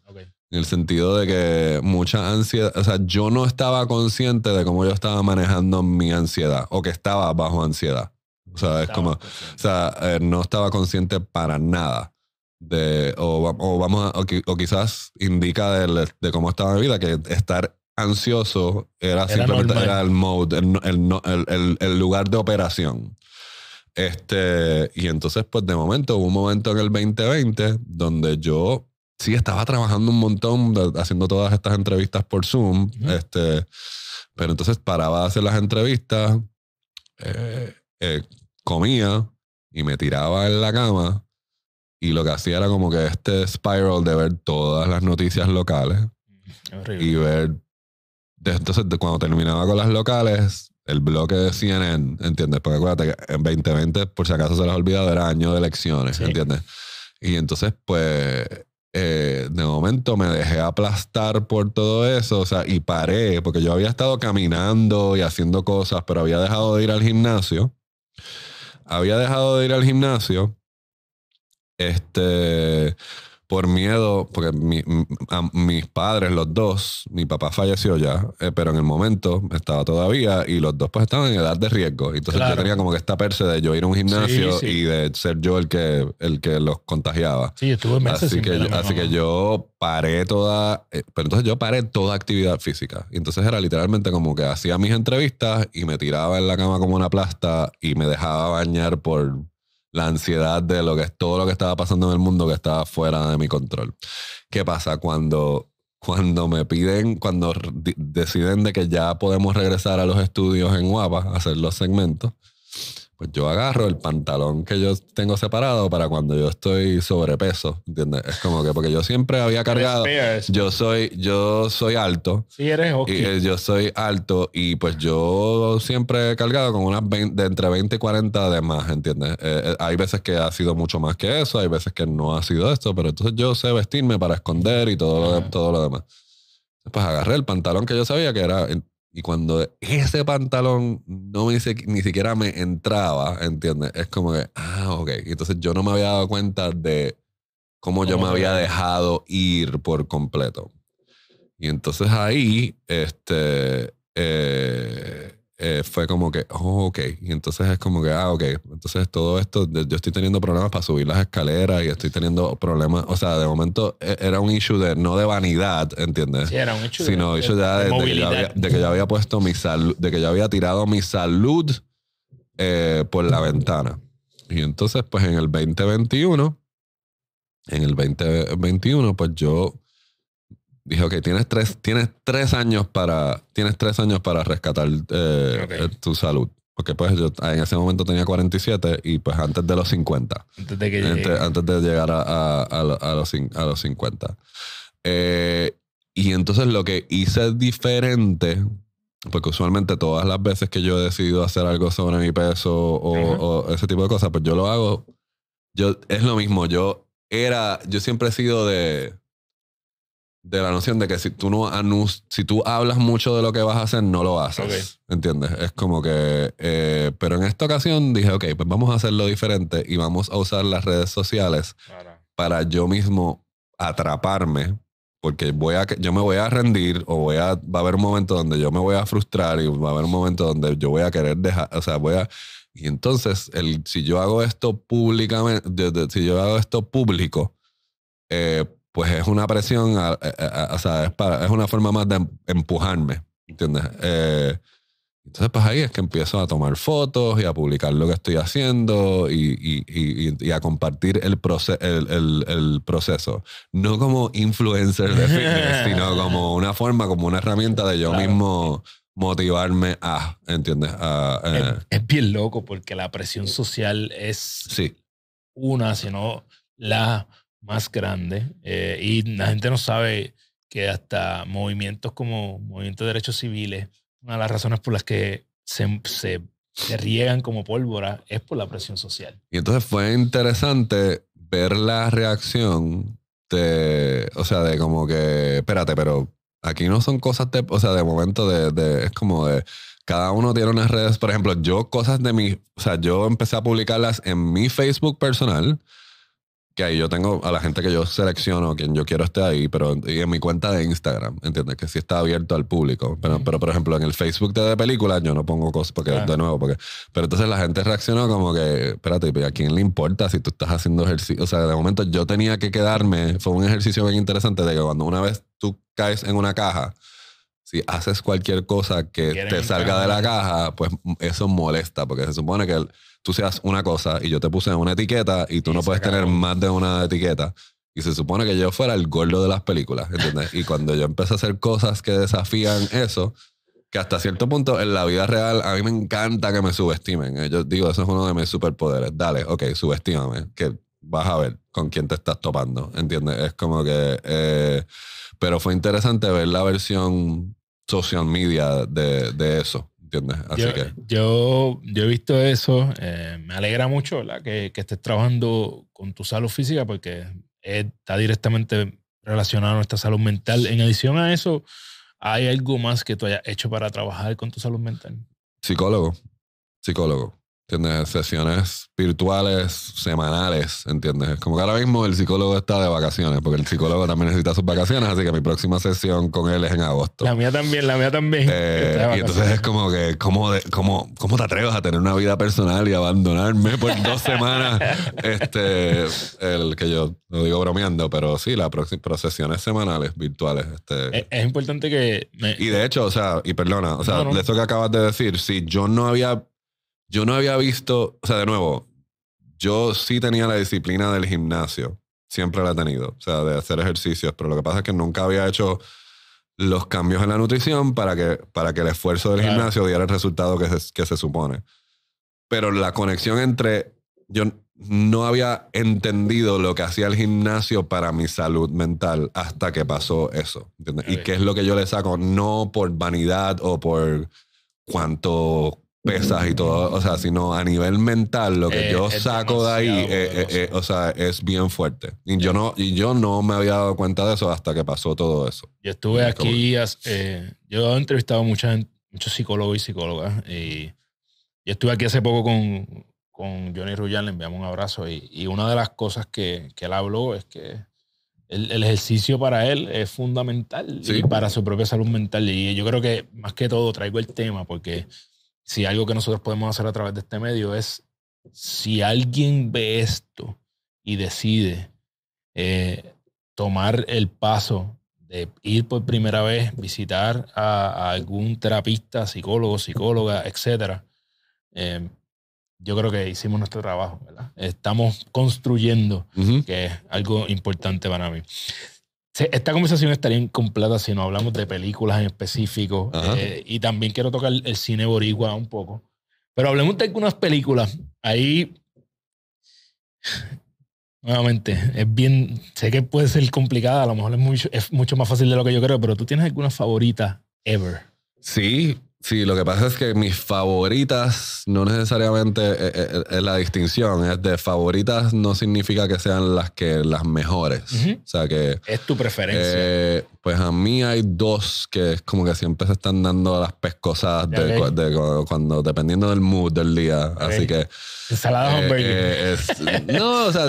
En el sentido de que mucha ansiedad, o sea, yo no estaba consciente de cómo yo estaba manejando mi ansiedad o que estaba bajo ansiedad. O sea, como, o sea, eh, no estaba consciente para nada de, o, vamos o, quizás indica de, cómo estaba mi vida, que estar ansioso era, simplemente era el mode, el, lugar de operación. Este, y entonces, pues de momento, hubo un momento en el 2020 donde yo sí estaba trabajando un montón, haciendo todas estas entrevistas por Zoom, este, pero entonces paraba de hacer las entrevistas. Eh, eh, comía y me tiraba en la cama y lo que hacía era como que este spiral de ver todas las noticias locales mm, y ver entonces cuando terminaba con las locales el bloque de CNN ¿entiendes? porque acuérdate que en 2020 por si acaso se les olvidaba olvidado era año de elecciones ¿entiendes? y entonces pues eh, de momento me dejé aplastar por todo eso, o sea, y paré, porque yo había estado caminando y haciendo cosas, pero había dejado de ir al gimnasio había dejado de ir al gimnasio. Este por miedo, porque a mis padres, los dos, mi papá falleció ya, eh, pero en el momento estaba todavía y los dos pues estaban en edad de riesgo. Entonces yo tenía como que esta perse de yo ir a un gimnasio y de ser yo el que, el que los contagiaba. Sí, estuve meses así sin que, Así que yo paré toda, eh, pero entonces yo paré toda actividad física. y Entonces era literalmente como que hacía mis entrevistas y me tiraba en la cama como una plasta y me dejaba bañar por la ansiedad de lo que es todo lo que estaba pasando en el mundo que estaba fuera de mi control. ¿Qué pasa cuando cuando me piden, cuando deciden de que ya podemos regresar a los estudios en UAPA, hacer los segmentos? pues yo agarro el pantalón que yo tengo separado para cuando yo estoy sobrepeso, ¿entiendes? Es como que porque yo siempre había cargado, yo soy, yo soy alto. Sí, eres y, eh, Yo soy alto y pues yo siempre he cargado con unas de entre 20 y 40 de más, ¿entiendes? Eh, eh, hay veces que ha sido mucho más que eso, hay veces que no ha sido esto, pero entonces yo sé vestirme para esconder y todo, lo, todo lo demás. Pues agarré el pantalón que yo sabía que era, y cuando ese pantalón no me, ni siquiera me entraba, ¿entiendes? Es como que, ah, ok. Entonces yo no me había dado cuenta de cómo yo me había dejado ir por completo. Y entonces ahí, este, eh, eh, fue como que, oh, ok. Y entonces es como que, ah, ok. Entonces todo esto, yo estoy teniendo problemas para subir las escaleras y estoy teniendo problemas. O sea, de momento eh, era un issue de, no de vanidad, ¿entiendes? Sí, era un issue. Sino de, issue ya de, que yo había, puesto mi salud, de que yo había tirado mi salud eh, por la ventana. Y entonces, pues en el 2021, en el 2021, pues yo dije, ok, tienes tres, tienes tres años para, tienes tres años para rescatar eh, eh, tu salud. Porque pues yo en ese momento tenía 47 y pues antes de los 50. Antes de, que antes, de llegar a, los, a los 50. Eh, y entonces lo que hice diferente, porque usualmente todas las veces que yo he decidido hacer algo sobre mi peso o, o ese tipo de cosas, pues yo lo hago. Yo, es lo mismo, yo era, yo siempre he sido de, de la noción de que si tú no si tú hablas mucho de lo que vas a hacer, no lo haces. ¿Entiendes? Es como que. Eh, pero en esta ocasión dije, ok, pues vamos a hacerlo diferente y vamos a usar las redes sociales para, yo mismo atraparme. Porque voy a, yo me voy a rendir o voy a, va a haber un momento donde yo me voy a frustrar y va a haber un momento donde yo voy a querer dejar, o sea, voy a, y entonces, el, si yo hago esto públicamente, si yo hago esto público, eh, pues es una presión, o sea, es una forma más de em, empujarme, ¿entiendes? Eh, entonces, pues ahí es que empiezo a tomar fotos y a publicar lo que estoy haciendo y, y, y, a compartir el, el, el, proceso. No como influencer de fitness, [laughs] sino como una forma, como una herramienta de yo mismo motivarme a, ¿entiendes? Eh, es, bien loco porque la presión social es sí. una, sino la más grande eh, y la gente no sabe que hasta movimientos como movimientos de derechos civiles, una de las razones por las que se, se, se riegan como pólvora es por la presión social. Y entonces fue interesante ver la reacción de, o sea, de como que, espérate, pero aquí no son cosas de, o sea, de momento de, de, es como de, cada uno tiene unas redes, por ejemplo, yo cosas de mi, o sea, yo empecé a publicarlas en mi Facebook personal que ahí yo tengo a la gente que yo selecciono, quien yo quiero esté ahí, pero y en mi cuenta de Instagram, ¿entiendes? Que sí está abierto al público. Pero, pero por ejemplo, en el Facebook de, de películas yo no pongo cosas, porque de nuevo, porque... Pero entonces la gente reaccionó como que, espérate, ¿a quién le importa si tú estás haciendo ejercicio? O sea, de momento yo tenía que quedarme, fue un ejercicio bien interesante de que cuando una vez tú caes en una caja, si haces cualquier cosa que te salga de la caja, pues mm, eso molesta, porque se supone que tú seas una cosa y yo te puse una etiqueta y tú no puedes tener más de una etiqueta. Y se supone que yo fuera el gordo de las películas, ¿entiendes? y cuando yo empecé a hacer cosas que desafían eso, que hasta cierto punto en la vida real a mí me encanta que me subestimen. Eh, yo digo, eso es uno de mis superpoderes. Dale, ok, subestímame, que vas a ver con quién te estás topando, ¿entiendes? Es como que... Eh, pero fue interesante ver la versión social media de, eso. ¿Entiendes? Así yo, que. Yo, yo he visto eso. Eh, me alegra mucho que, que, estés trabajando con tu salud física porque está directamente relacionado a nuestra salud mental. En adición a eso, ¿hay algo más que tú hayas hecho para trabajar con tu salud mental? Psicólogo. Psicólogo. ¿Entiendes? Sesiones virtuales, semanales, ¿entiendes? como que ahora mismo el psicólogo está de vacaciones, porque el psicólogo también necesita sus vacaciones, así que mi próxima sesión con él es en agosto. La mía también, la mía también. Eh, y entonces es como que, ¿cómo, de, cómo, te atreves a tener una vida personal y abandonarme por dos semanas? [laughs] este, el que yo lo digo bromeando, pero sí, las sesiones semanales virtuales. Este. Es, importante que... Y de hecho, o sea, y perdona, o sea, de eso que acabas de decir, si yo no había yo no había visto, o sea, de nuevo, yo sí tenía la disciplina del gimnasio, siempre la he tenido, o sea, de hacer ejercicios, pero lo que pasa es que nunca había hecho los cambios en la nutrición para que, para que el esfuerzo del gimnasio diera el resultado que se, que se supone. Pero la conexión entre, yo no había entendido lo que hacía el gimnasio para mi salud mental hasta que pasó eso. ¿entiendes? Y qué es lo que yo le saco, no por vanidad o por cuánto pesas y todo, o sea, sino a nivel mental, lo que eh, yo saco de ahí, eh, eh, o sea, es bien fuerte. Y yo no, y yo no me había dado cuenta de eso hasta que pasó todo eso. Yo estuve aquí, yo he entrevistado a muchos psicólogos y psicólogas, y yo estuve aquí hace poco con, con Johnny Rullán, le enviamos un abrazo, y, y una de las cosas que, que él habló es que el, ejercicio para él es fundamental y para su propia salud mental. Y yo creo que más que todo traigo el tema porque si algo que nosotros podemos hacer a través de este medio es, si alguien ve esto y decide eh, tomar el paso de ir por primera vez, visitar a, algún terapista, psicólogo, psicóloga, etcétera, em, yo creo que hicimos nuestro trabajo, ¿verdad? Estamos construyendo, que es algo importante para mí. Esta conversación estaría incompleta si no hablamos de películas en específico. Eh, y también quiero tocar el cine boricua un poco. Pero hablemos de algunas películas. Ahí, [sighs] nuevamente, es bien, sé que puede ser complicada, a lo mejor es mucho, es mucho más fácil de lo que yo creo, pero tú tienes alguna favorita ever. Sí, Sí, lo que pasa es que mis favoritas no necesariamente eh, eh, eh, es, la distinción, es de favoritas no significa que sean las que las mejores. O sea que es tu preferencia. pues a mí hay dos que es como que siempre se están dando las pescosas de, cuando, dependiendo del mood del día, así que ensalada eh, no, o sea,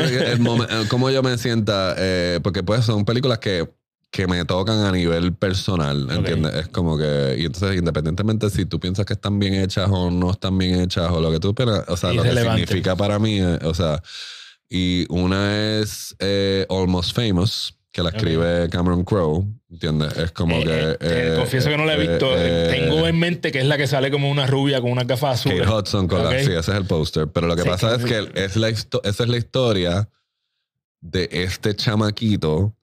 como yo me sienta porque pues son películas que que me tocan a nivel personal, ¿entiendes? Es como que, y entonces independientemente si tú piensas que están bien hechas o no están bien hechas o lo que tú piensas, o sea, lo que significa para mí, o sea, y una es eh, Almost Famous, que la escribe Cameron Crowe, ¿entiendes? Es como eh, que... Eh, confieso que no la he visto, tengo en mente que es la que sale como una rubia con una gafas azul. Kate Hudson, con sí, ese es el póster, pero lo que pasa es que es la, esa es la historia de este chamaquito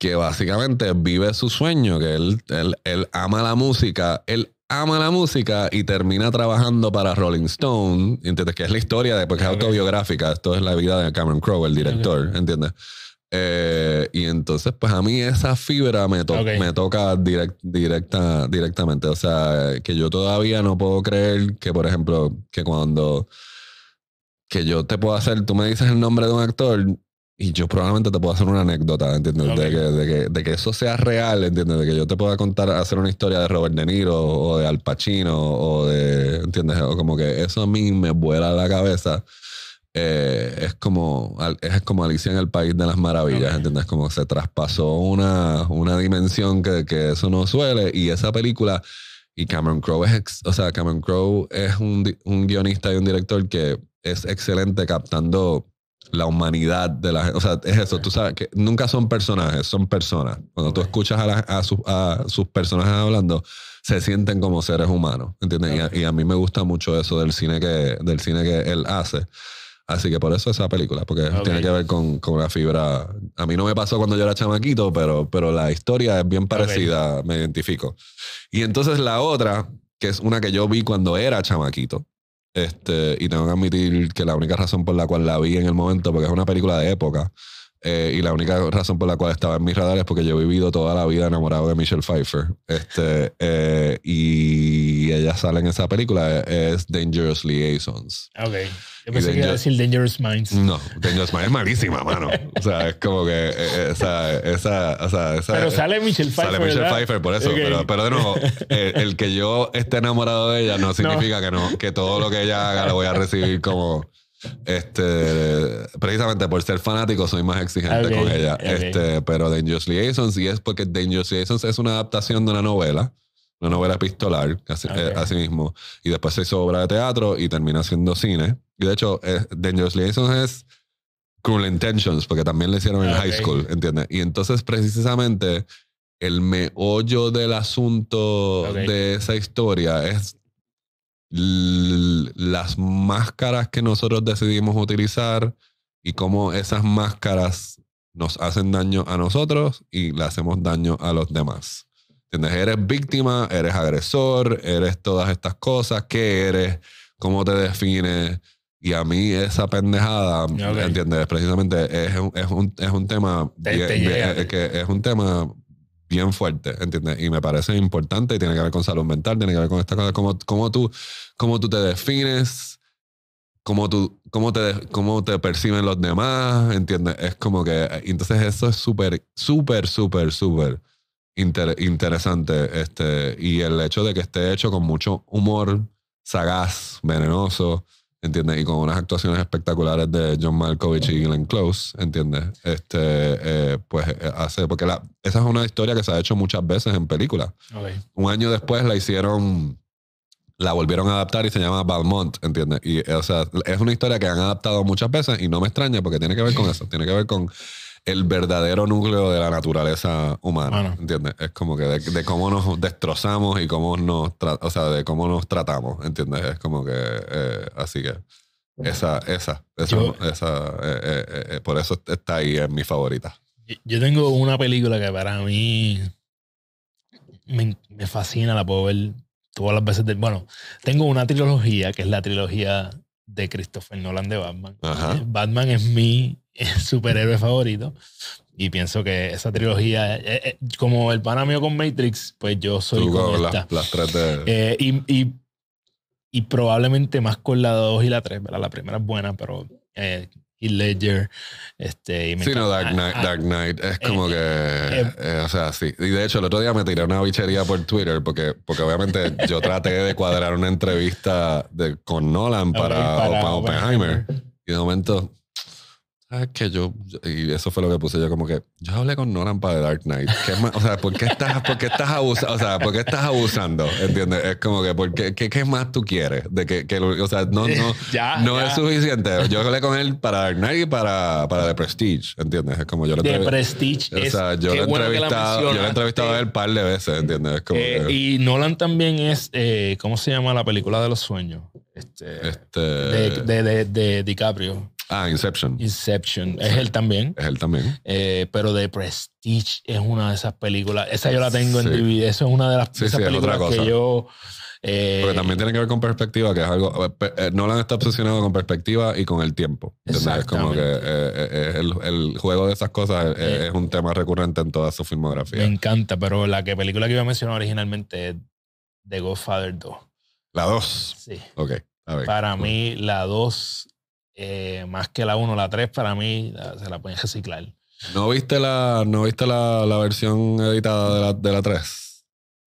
que básicamente vive su sueño, que él, él, ama la música, él ama la música y termina trabajando para Rolling Stone, ¿entiendes? Que es la historia de, porque es autobiográfica, esto es la vida de Cameron Crowe, el director, ¿entiendes? Eh, y entonces, pues a mí esa fibra me, toca directa directamente. O sea, que yo todavía no puedo creer que, por ejemplo, que cuando que yo te puedo hacer, tú me dices el nombre de un actor y yo probablemente te puedo hacer una anécdota, ¿entiendes? De, que, de, que, eso sea real, ¿entiendes? De que yo te pueda contar, hacer una historia de Robert De Niro o de Al Pacino o de, ¿entiendes? O como que eso a mí me vuela la cabeza. Eh, es como es como Alicia en el País de las Maravillas, ¿entiendes? Como se traspasó una, una dimensión que, que eso no suele y esa película... Y Cameron Crowe es, o sea, Cameron Crowe es un, un guionista y un director que es excelente captando la humanidad de la O sea, es eso, tú sabes que nunca son personajes, son personas. Cuando tú escuchas a, a, sus, a sus personajes hablando, se sienten como seres humanos, ¿entiendes? Y, a, mí me gusta mucho eso del cine que, del cine que él hace. Así que por eso esa película, porque tiene que ver con, con, la fibra. A mí no me pasó cuando yo era chamaquito, pero, pero la historia es bien parecida, me identifico. Y entonces la otra, que es una que yo vi cuando era chamaquito, este, y tengo que admitir que la única razón por la cual la vi en el momento, porque es una película de época, eh, y la única razón por la cual estaba en mis radares es porque yo he vivido toda la vida enamorado de Michelle Pfeiffer. Este, eh, y ella sale en esa película, es Dangerous Liaisons. Ok. Yo pensé que iba a decir Dangerous Minds. No, Dangerous Minds es malísima, mano. O sea, es como que eh, esa, o esa Pero sale Michelle Pfeiffer. Sale Michelle Pfeiffer, por eso. Pero, pero, de nuevo, el, que yo esté enamorado de ella [laughs] no significa que no, que todo lo que ella haga lo voy a recibir como este, precisamente por ser fanático soy más exigente con ella. Este, pero Dangerous Liaisons, y es porque Dangerous Liaisons es una adaptación de una novela, una novela epistolar, así, eh, mismo. Y después se hizo obra de teatro y termina siendo cine. Y de hecho, eh, Dangerous Liaisons es Cruel Intentions, porque también le hicieron en ah, high school, ¿entiendes? Y entonces, precisamente, el meollo del asunto de esa historia es las máscaras que nosotros decidimos utilizar y cómo esas máscaras nos hacen daño a nosotros y le hacemos daño a los demás. ¿Entiendes? Eres víctima, eres agresor, eres todas estas cosas, ¿qué eres? ¿Cómo te defines? Y a mí esa pendejada, ¿entiendes? Precisamente es, un, es un, tema... Eh, que es un tema bien fuerte, ¿entiendes? Y me parece importante y tiene que ver con salud mental, tiene que ver con estas cosa cómo, cómo, tú, cómo tú te defines, cómo, tú, cómo, te, cómo te perciben los demás, ¿entiendes? Es como que, entonces eso es súper, súper, súper, súper interesante, este, y el hecho de que esté hecho con mucho humor sagaz, venenoso, ¿Entiendes? Y con unas actuaciones espectaculares de John Malkovich y Glenn Close, ¿entiendes? Este, eh, pues eh, hace, porque esa es una historia que se ha hecho muchas veces en películas. Un año después la hicieron, la volvieron a adaptar y se llama Balmont, ¿entiendes? Y o sea, es una historia que han adaptado muchas veces y no me extraña porque tiene que ver con eso, tiene que ver con el verdadero núcleo de la naturaleza humana. ¿Entiendes? Es como que de, cómo nos destrozamos y cómo nos, o sea, de cómo nos tratamos. ¿Entiendes? Es como que eh, así que esa, esa, esa, eh, eh, por eso está ahí en mi favorita. Yo tengo una película que para mí me, fascina, la puedo ver todas las veces. bueno, tengo una trilogía que es la trilogía de Christopher Nolan de Batman. Batman es mi superhéroe favorito. Y pienso que esa trilogía, eh, eh, eh, como el panamio con Matrix, pues yo soy como y, probablemente más con la 2 y la 3, La primera es buena, pero... y Ledger, este... Y sí, no, ah, ah, Dark Knight, es como que... o sea, sí. Y de hecho, el otro día me tiré una bichería por Twitter porque, porque obviamente yo traté de cuadrar una entrevista de, con Nolan [laughs] para, para Oppenheimer. Y de momento es que yo, y eso fue lo que puse yo, como que yo hablé con Nolan para The Dark Knight. o sea, ¿por qué estás, estás abusando? O sea, qué estás abusando? ¿Entiendes? Es como que, ¿por qué, más tú quieres? De que, que o sea, no, no, [laughs] no es suficiente. Yo hablé con él para Dark Knight y para, para The Prestige, ¿entiendes? Es como yo le The Prestige. O sea, yo le he entrevistado, yo lo he entrevistado a él un par de veces, ¿entiendes? Eh, y Nolan también es, eh, ¿cómo se llama la película de los sueños? Este, este... de, de, de DiCaprio. Ah, Inception. Inception. Es él también. Es él también. Eh, pero The Prestige es una de esas películas. Esa yo la tengo en DVD. Esa es una de las películas que yo. Eh, Porque también tiene que ver con perspectiva, que es algo. Eh, Nolan está obsesionado con perspectiva y con el tiempo. Es como que el, juego de esas cosas es, un tema recurrente en toda su filmografía. Me encanta, pero la que película que iba a mencionar originalmente es The Godfather 2. ¿La 2? Sí. Ok. A ver. Para mm. mí, la 2 eh, más que la 1, la 3 para mí se la pueden reciclar. ¿No viste la, no viste la, la versión editada de la, de la 3?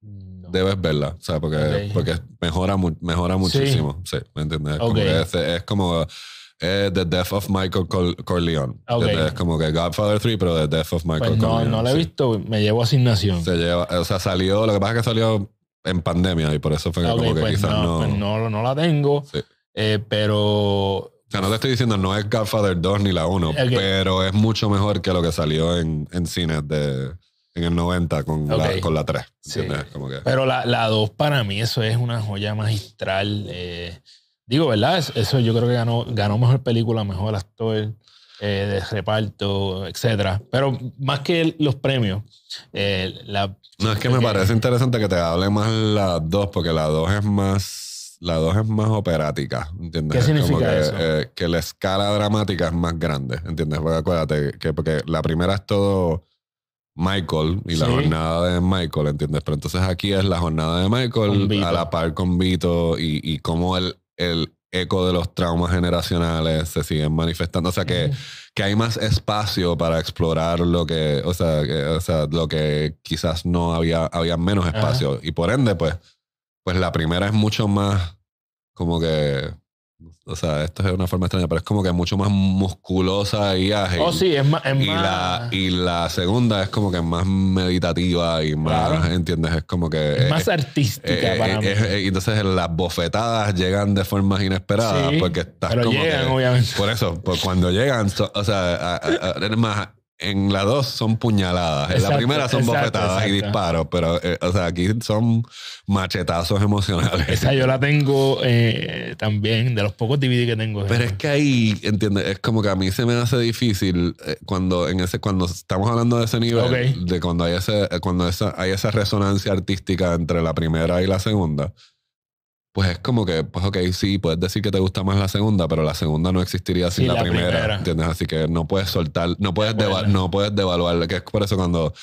Debes verla, o porque, porque mejora, mejora muchísimo. Sí, ¿me entiendes? Como es, como The Death of Michael Corleone. Es como que Godfather 3, pero The Death of Michael pues no, No, la he visto, me llevo asignación. Se lleva, o sea, salió, lo que pasa es que salió en pandemia y por eso fue como que pues quizás no, pues no... no. la tengo, eh, pero no te estoy diciendo, no es Godfather 2 ni la 1, pero es mucho mejor que lo que salió en, en cines en el 90 con, la, con la 3. Pero la, la, 2 para mí eso es una joya magistral. Eh, digo, ¿verdad? Eso yo creo que ganó, ganó mejor película, mejor actor. Eh, de reparto, etcétera. Pero más que los premios, eh, la. No, es que me eh, parece interesante que te hable más la 2 porque la 2 es más la dos es más operática, ¿entiendes? ¿Qué significa que, eso? Eh, que la escala dramática es más grande, ¿entiendes? Porque acuérdate que porque la primera es todo Michael y la jornada de Michael, ¿entiendes? Pero entonces aquí es la jornada de Michael a la par con Vito y, y cómo el, el eco de los traumas generacionales se siguen manifestando. O sea, que, que hay más espacio para explorar lo que, o sea, sea lo que quizás no había, había menos espacio. Y por ende, pues, pues la primera es mucho más como que o sea, esto es una forma extraña, pero es como que mucho más musculosa y ágil. Oh, sí, es más. y, La, segunda es como que más meditativa y más, ¿entiendes? Es como que. Eh, más eh, artística eh, para mí. entonces las bofetadas llegan de formas inesperadas porque estás pero Llegan, obviamente. Por eso, cuando llegan, o sea, eres más en la dos son puñaladas. en la primera son bofetadas y disparos, pero eh, o sea, aquí son machetazos emocionales. Esa yo la tengo eh, también, de los pocos DVD que tengo. Pero es que ahí, ¿entiendes? Es como que a mí se me hace difícil eh, cuando en ese cuando estamos hablando de ese nivel, de cuando hay, ese, cuando hay esa resonancia artística entre la primera y la segunda pues es como que, pues ok, sí, puedes decir que te gusta más la segunda, pero la segunda no existiría sin la, primera, ¿entiendes? Así que no puedes soltar, no puedes, no puedes devaluarla, que es por eso cuando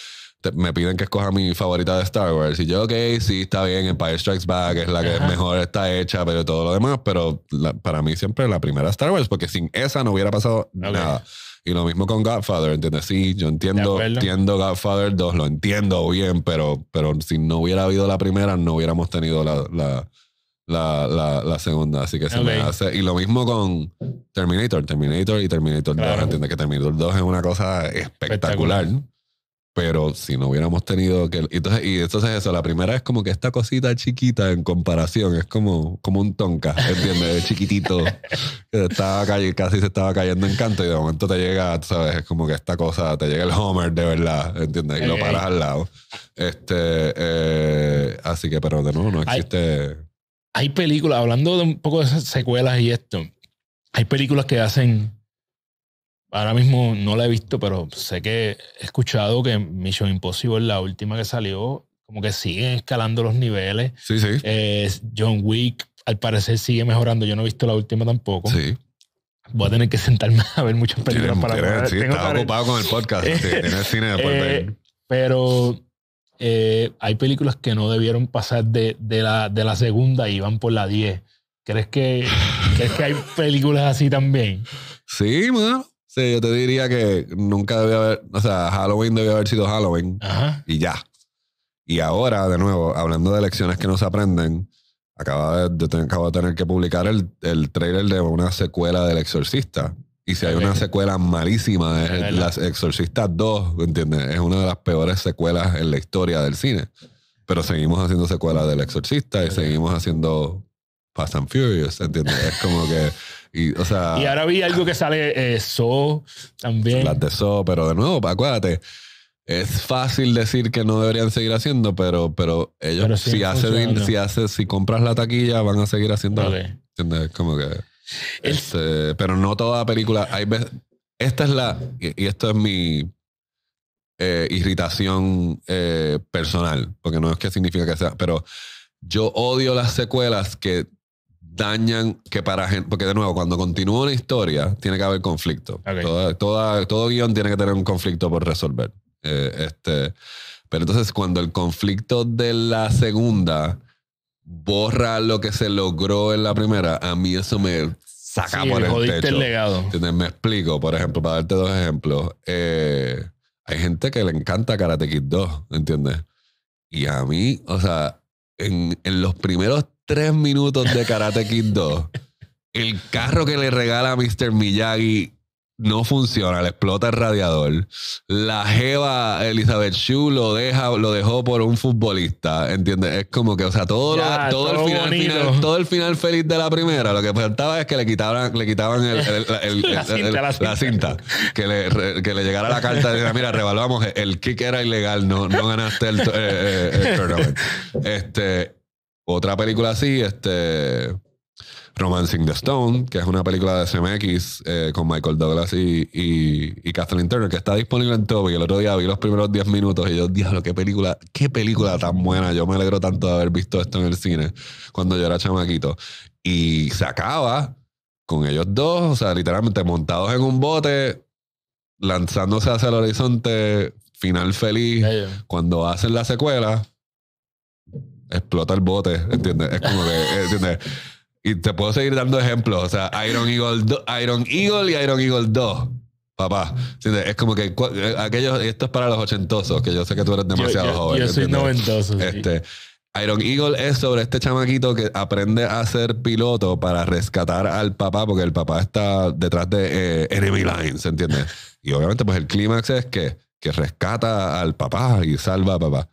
me piden que escoja mi favorita de Star Wars. Y yo, ok, sí, está bien, Empire Strikes Back es la que mejor está hecha, pero todo lo demás. Pero para mí siempre la primera Star Wars, porque sin esa no hubiera pasado nada. Y lo mismo con Godfather, ¿entiendes? Sí, yo entiendo, entiendo Godfather 2, lo entiendo bien, pero, pero si no hubiera habido la primera, no hubiéramos tenido la, la la, la, segunda. Así que se me hace. Y lo mismo con Terminator, Terminator y Terminator 2. Entiendes que Terminator 2 es una cosa espectacular. Pero si no hubiéramos tenido que. Entonces, y entonces eso, la primera es como que esta cosita chiquita en comparación, es como, como un tonka, ¿entiendes? De chiquitito, que estaba casi se estaba cayendo en canto y de momento te llega, ¿sabes? Es como que esta cosa, te llega el Homer de verdad, ¿entiendes? Y lo paras al lado. Este, eh, así que, pero de nuevo, no existe hay películas, hablando de un poco de esas secuelas y esto, hay películas que hacen. Ahora mismo no la he visto, pero sé que he escuchado que Mission Impossible, la última que salió, como que siguen escalando los niveles. Sí, sí. Eh, John Wick, al parecer, sigue mejorando. Yo no he visto la última tampoco. Sí voy a tener que sentarme [laughs] a ver muchas películas para ver. Sí, estaba ocupado con el podcast. En el cine de ahí. [laughs] Eh, pero eh, hay películas que no debieron pasar de, la, segunda y van por la 10. [laughs] ¿Crees que, hay películas así también? Sí, yo te diría que nunca debe haber, o sea, Halloween debió haber sido Halloween y ya. Y ahora, de nuevo, hablando de lecciones que no se aprenden, acaba de, acabo de tener que publicar el, el trailer de una secuela del Exorcista. Y si hay una secuela malísima, eh, de Las Exorcistas 2, ¿entiendes? Es una de las peores secuelas en la historia del cine. Pero seguimos haciendo secuelas del Exorcista y seguimos haciendo Fast and Furious, ¿entiendes? Es como que. Y, o sea, y ahora vi algo que sale eh, So también. Las de So, pero de nuevo, acuérdate. Es fácil decir que no deberían seguir haciendo, pero, pero ellos, si, hacen, si, hace, si compras la taquilla, van a seguir haciendo. ¿Entiendes? Como que. Este, pero no toda película. esta es la. Y, esto es mi eh, irritación eh, personal. Porque no es que significa que sea. Pero yo odio las secuelas que dañan que para Porque de nuevo, cuando continúa una historia, tiene que haber conflicto. Toda, todo guión tiene que tener un conflicto por resolver. Eh, este, pero entonces, cuando el conflicto de la segunda borra lo que se logró en la primera, a mí eso me saca por el techo. El me explico, por ejemplo, para darte dos ejemplos. Eh, hay gente que le encanta Karate Kid 2, ¿entiendes? Y a mí, o sea, en, en los primeros tres minutos de Karate Kid 2, el carro que le regala a Mr. Miyagi no funciona, le explota el radiador. La Jeva Elizabeth Shue lo deja, lo dejó por un futbolista, ¿entiendes? Es como que, o sea, todo, todo, el final, feliz de la primera, lo que faltaba es que le quitaban, le quitaban la, cinta, que le, llegara la carta de mira, revaluamos, el kick era ilegal, no, no ganaste el, eh, eh, tournament. Este, otra película así, este Romancing the Stone, que es una película de SMX eh, con Michael Douglas y, y, y, Kathleen Turner, que está disponible en Toby. El otro día vi los primeros 10 minutos y yo, lo qué película, qué película tan buena. Yo me alegro tanto de haber visto esto en el cine cuando yo era chamaquito. Y se acaba con ellos dos, o sea, literalmente montados en un bote, lanzándose hacia el horizonte, final feliz. Cuando hacen la secuela, explota el bote, ¿entiendes? Es como que, ¿entiendes? Y te puedo seguir dando ejemplos. O sea, Iron Eagle, Iron Eagle y Iron Eagle 2. Papá, es como que eh, aquellos, esto es para los ochentosos, que yo sé que tú eres demasiado joven. Yo soy noventoso. Este, Iron Eagle es sobre este chamaquito que aprende a ser piloto para rescatar al papá, porque el papá está detrás de eh, Enemy Lines, ¿entiendes? Y obviamente, pues el clímax es que, que rescata al papá y salva a papá.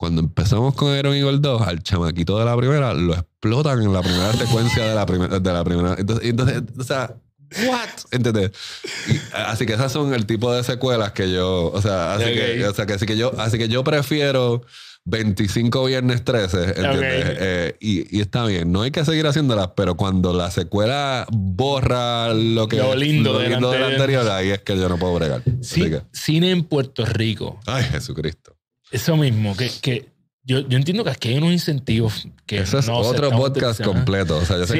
Cuando empezamos con Iron Eagle 2, al chamaquito de la primera lo explotan en la primera secuencia de la, primera de la primera. Entonces, o sea, ¿what? ¿Entendés? así que esas son el tipo de secuelas que yo, o sea, así, que, así que yo, así que yo prefiero 25 viernes 13, ¿entiendes? Eh, y, está bien, no hay que seguir haciéndolas, pero cuando la secuela borra lo que lo lindo, de, la anterior, ahí es que yo no puedo bregar. Sí, Cine en Puerto Rico. Ay, Jesucristo. Eso mismo, que, que yo, entiendo que aquí hay unos incentivos que Eso es otro podcast completo. O sea, yo sé,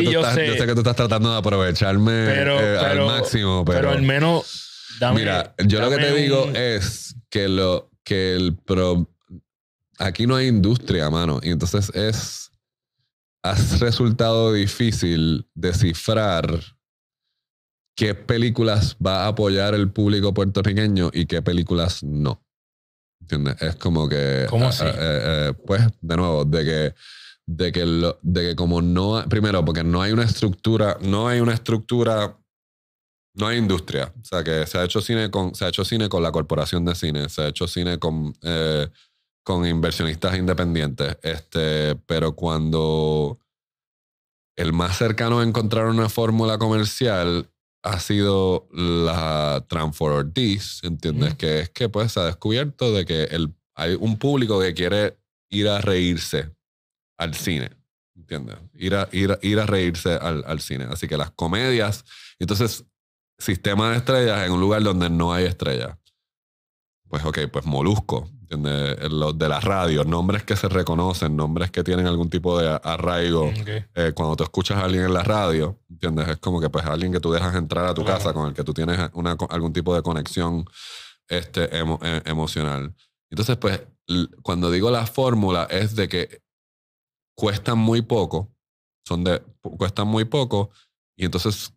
que tú estás, tratando de aprovecharme eh, al máximo, pero, pero al menos Mira, yo lo que te digo es que lo que el pro, aquí no hay industria, mano, y entonces es ha resultado difícil descifrar qué películas va a apoyar el público puertorriqueño y qué películas no. ¿Entiendes? Es como que. Eh, eh, eh, pues, de nuevo, de que. De que, de que como no, primero, porque no hay una estructura, no hay una estructura no hay industria. O sea, que se ha hecho cine con, se ha hecho cine con la corporación de cine, se ha hecho cine con, con inversionistas independientes. Este, pero cuando el más cercano a encontrar una fórmula comercial ha sido la Transformers, Ortiz, ¿entiendes? Que es que pues se ha descubierto de que el, hay un público que quiere ir a reírse al cine, ¿entiendes? Ir a, ir, a reírse al, al cine. Así que las comedias, entonces, sistema de estrellas en un lugar donde no hay estrellas. Pues ok, pues Molusco, los de las radios, nombres que se reconocen, nombres que tienen algún tipo de arraigo. Mm, eh, cuando tú escuchas a alguien en la radio, ¿entiendes? Es como que pues alguien que tú dejas entrar a tu casa, con el que tú tienes algún tipo de conexión este, e, emocional. Entonces, pues, cuando digo la fórmula es de que cuestan muy poco, son de, cuestan muy poco, y entonces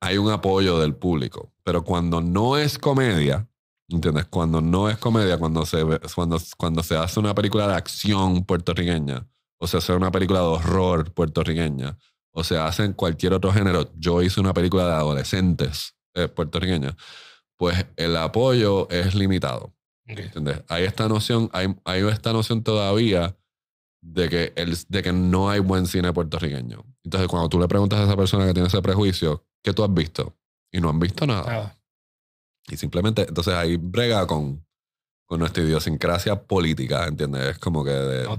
hay un apoyo del público. Pero cuando no es comedia, ¿Entiendes? Cuando no es comedia, cuando se, cuando, cuando se hace una película de acción puertorriqueña, o se hace una película de horror puertorriqueña, o se hace en cualquier otro género, yo hice una película de adolescentes eh, puertorriqueña, pues el apoyo es limitado. ¿Entiendes? Hay esta noción, hay, esta noción todavía de que, el, de que no hay buen cine puertorriqueño. Entonces, cuando tú le preguntas a esa persona que tiene ese prejuicio, ¿qué tú has visto? Y no han visto nada. Y simplemente, entonces ahí brega con, con nuestra idiosincrasia política, ¿entiendes? Es como que de,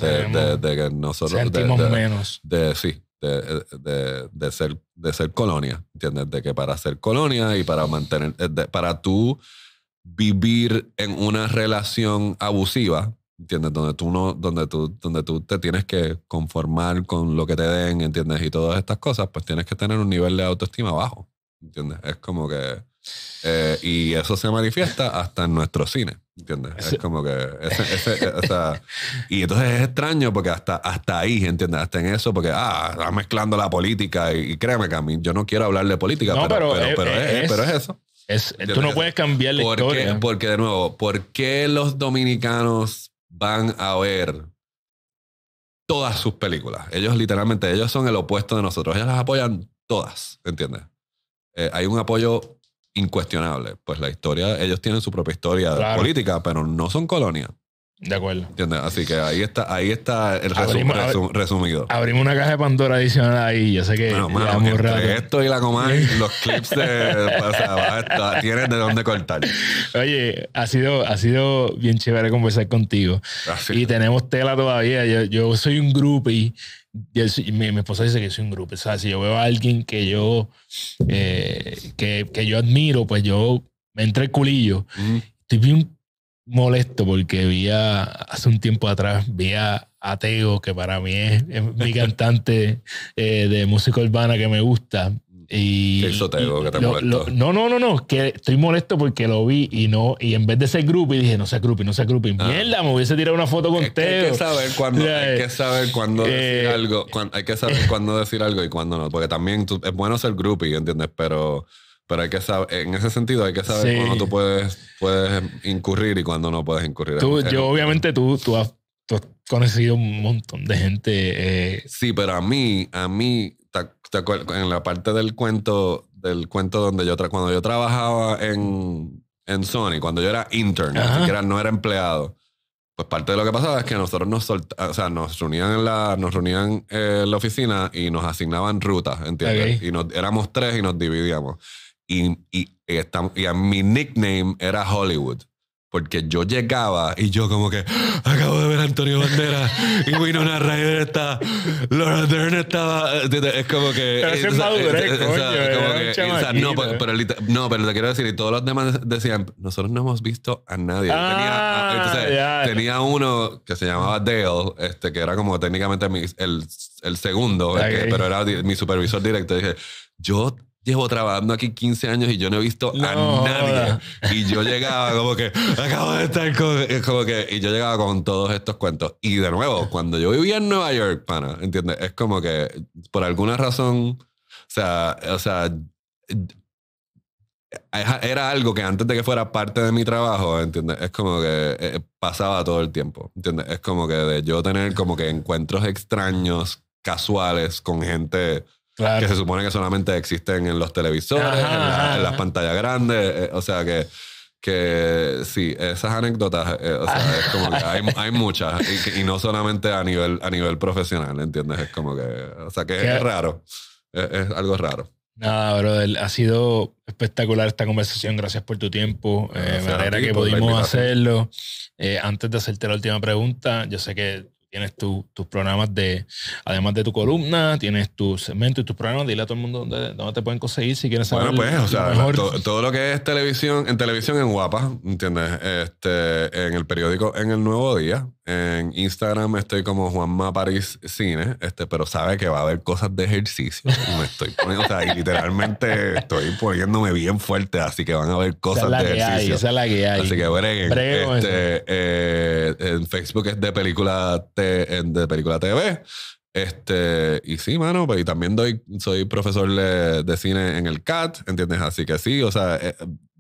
que nosotros... Sentimos menos. De, sí, de, ser, de ser colonia, ¿entiendes? De que para ser colonia y para mantener... Eh, para tú vivir en una relación abusiva, ¿entiendes? Donde tú, no, donde, tú, donde tú te tienes que conformar con lo que te den, ¿entiendes? Y todas estas cosas, pues tienes que tener un nivel de autoestima bajo, ¿entiendes? Es como que eh, y eso se manifiesta hasta en nuestro cine, ¿entiendes? Es como que... Eh, y entonces es extraño porque hasta, hasta ahí, ¿entiendes? Hasta en eso, porque, ah, mezclando la política y, créeme que a mí, yo no quiero hablar de política, pero, pero, es, eso. tú no puedes cambiar la porque, historia. Porque, de nuevo, ¿por qué los dominicanos van a ver todas sus películas? Ellos literalmente, ellos son el opuesto de nosotros. Ellos las apoyan todas, ¿entiendes? Eh, hay un apoyo incuestionable. Pues la historia, ellos tienen su propia historia política, pero no son colonia. De acuerdo. Así que ahí está, ahí está el resumido. Abrimos una caja de Pandora adicional ahí. Yo sé que. esto y la comal, los clips de, de dónde cortar. Oye, ha sido, ha sido bien chévere conversar contigo. Ah, y tenemos tela todavía. Yo, yo soy un groupie mi, esposa dice que soy un grupo. O sea, si yo veo a alguien que yo, eh, que, yo admiro, pues yo me entré el culillo. Estoy bien molesto porque vi hace un tiempo atrás, vi a Ateo, que para mí es, mi [laughs] cantante eh, de música urbana que me gusta. Y, Eso te que te no, no, no, no, que estoy molesto porque lo vi y no, y en vez de ser grupo dije, no sea grupo no sea grupo ah. Mierda, me hubiese tirado una foto con Teo. [laughs] Hay que saber cuándo, eh, hay que saber cuándo decir algo, hay que saber cuándo decir algo y cuándo no, porque también tú, es bueno ser groupie, ¿entiendes? Pero... Pero hay que saber, en ese sentido hay que saber Cuando cuándo tú puedes, puedes incurrir y cuándo no puedes incurrir. yo obviamente tú, tú, has, conocido un montón de gente. Eh. Sí, pero a mí, a mí, en la parte del cuento, del cuento donde yo, cuando yo trabajaba en, en Sony, cuando yo era intern, no era empleado, pues parte de lo que pasaba es que nosotros nos, o sea, nos reunían, en la, nos reunían eh, la oficina y nos asignaban rutas, ¿entiendes? Y nos, éramos tres y nos dividíamos. Y, y, mi nickname era Hollywood. Porque yo llegaba y yo como que ah, acabo de ver a Antonio bandera y Winona Ryder está, Laura Dern estaba, es como que... no, pero, no, pero te quiero decir, y todos los demás decían, nosotros no hemos visto a nadie. tenía, ah, ah, tenía uno que se llamaba Dale, este, que era como técnicamente el, el, segundo, este, pero era mi supervisor directo. dije, yo llevo trabajando aquí 15 años y yo no he visto a nadie. Y yo llegaba como que, acabo de estar con, como que, y yo llegaba con todos estos cuentos. Y de nuevo, cuando yo vivía en Nueva York, pana, ¿entiendes? Es como que, por alguna razón, o sea, o sea, era algo que antes de que fuera parte de mi trabajo, ¿entiendes? Es como que eh, pasaba todo el tiempo, ¿entiendes? Es como que de yo tener como que encuentros extraños, casuales, con gente que se supone que solamente existen en los televisores, en, las pantallas grandes. Eh, o sea que que sí, esas anécdotas, eh, o sea, es como que hay, muchas y, no solamente a nivel, a nivel profesional, ¿entiendes? Es como que, o sea, que es, raro, es, algo raro. Nada, brother, ha sido espectacular esta conversación, gracias por tu tiempo, eh, manera que pudimos hacerlo. Eh, antes de hacerte la última pregunta, yo sé que tienes tus programas de, además de tu columna, tienes tu segmento y tus programas. Dile a todo el mundo dónde, dónde te pueden conseguir si quieres saber. Bueno, pues, o sea, Todo, lo que es televisión, en televisión en Guapa, ¿entiendes? Este, en el periódico En el Nuevo Día, en Instagram estoy como Juanma París Cine, este, pero sabe que va a haber cosas de ejercicio. me estoy poniendo, literalmente estoy poniéndome bien fuerte, así que van a haber cosas de ejercicio. esa es la Así que este, eh, en Facebook es de película, de película TV. Este, y sí, mano, pues, y también doy, soy profesor de, cine en el CAT, ¿entiendes? Así que sí, o sea, eh,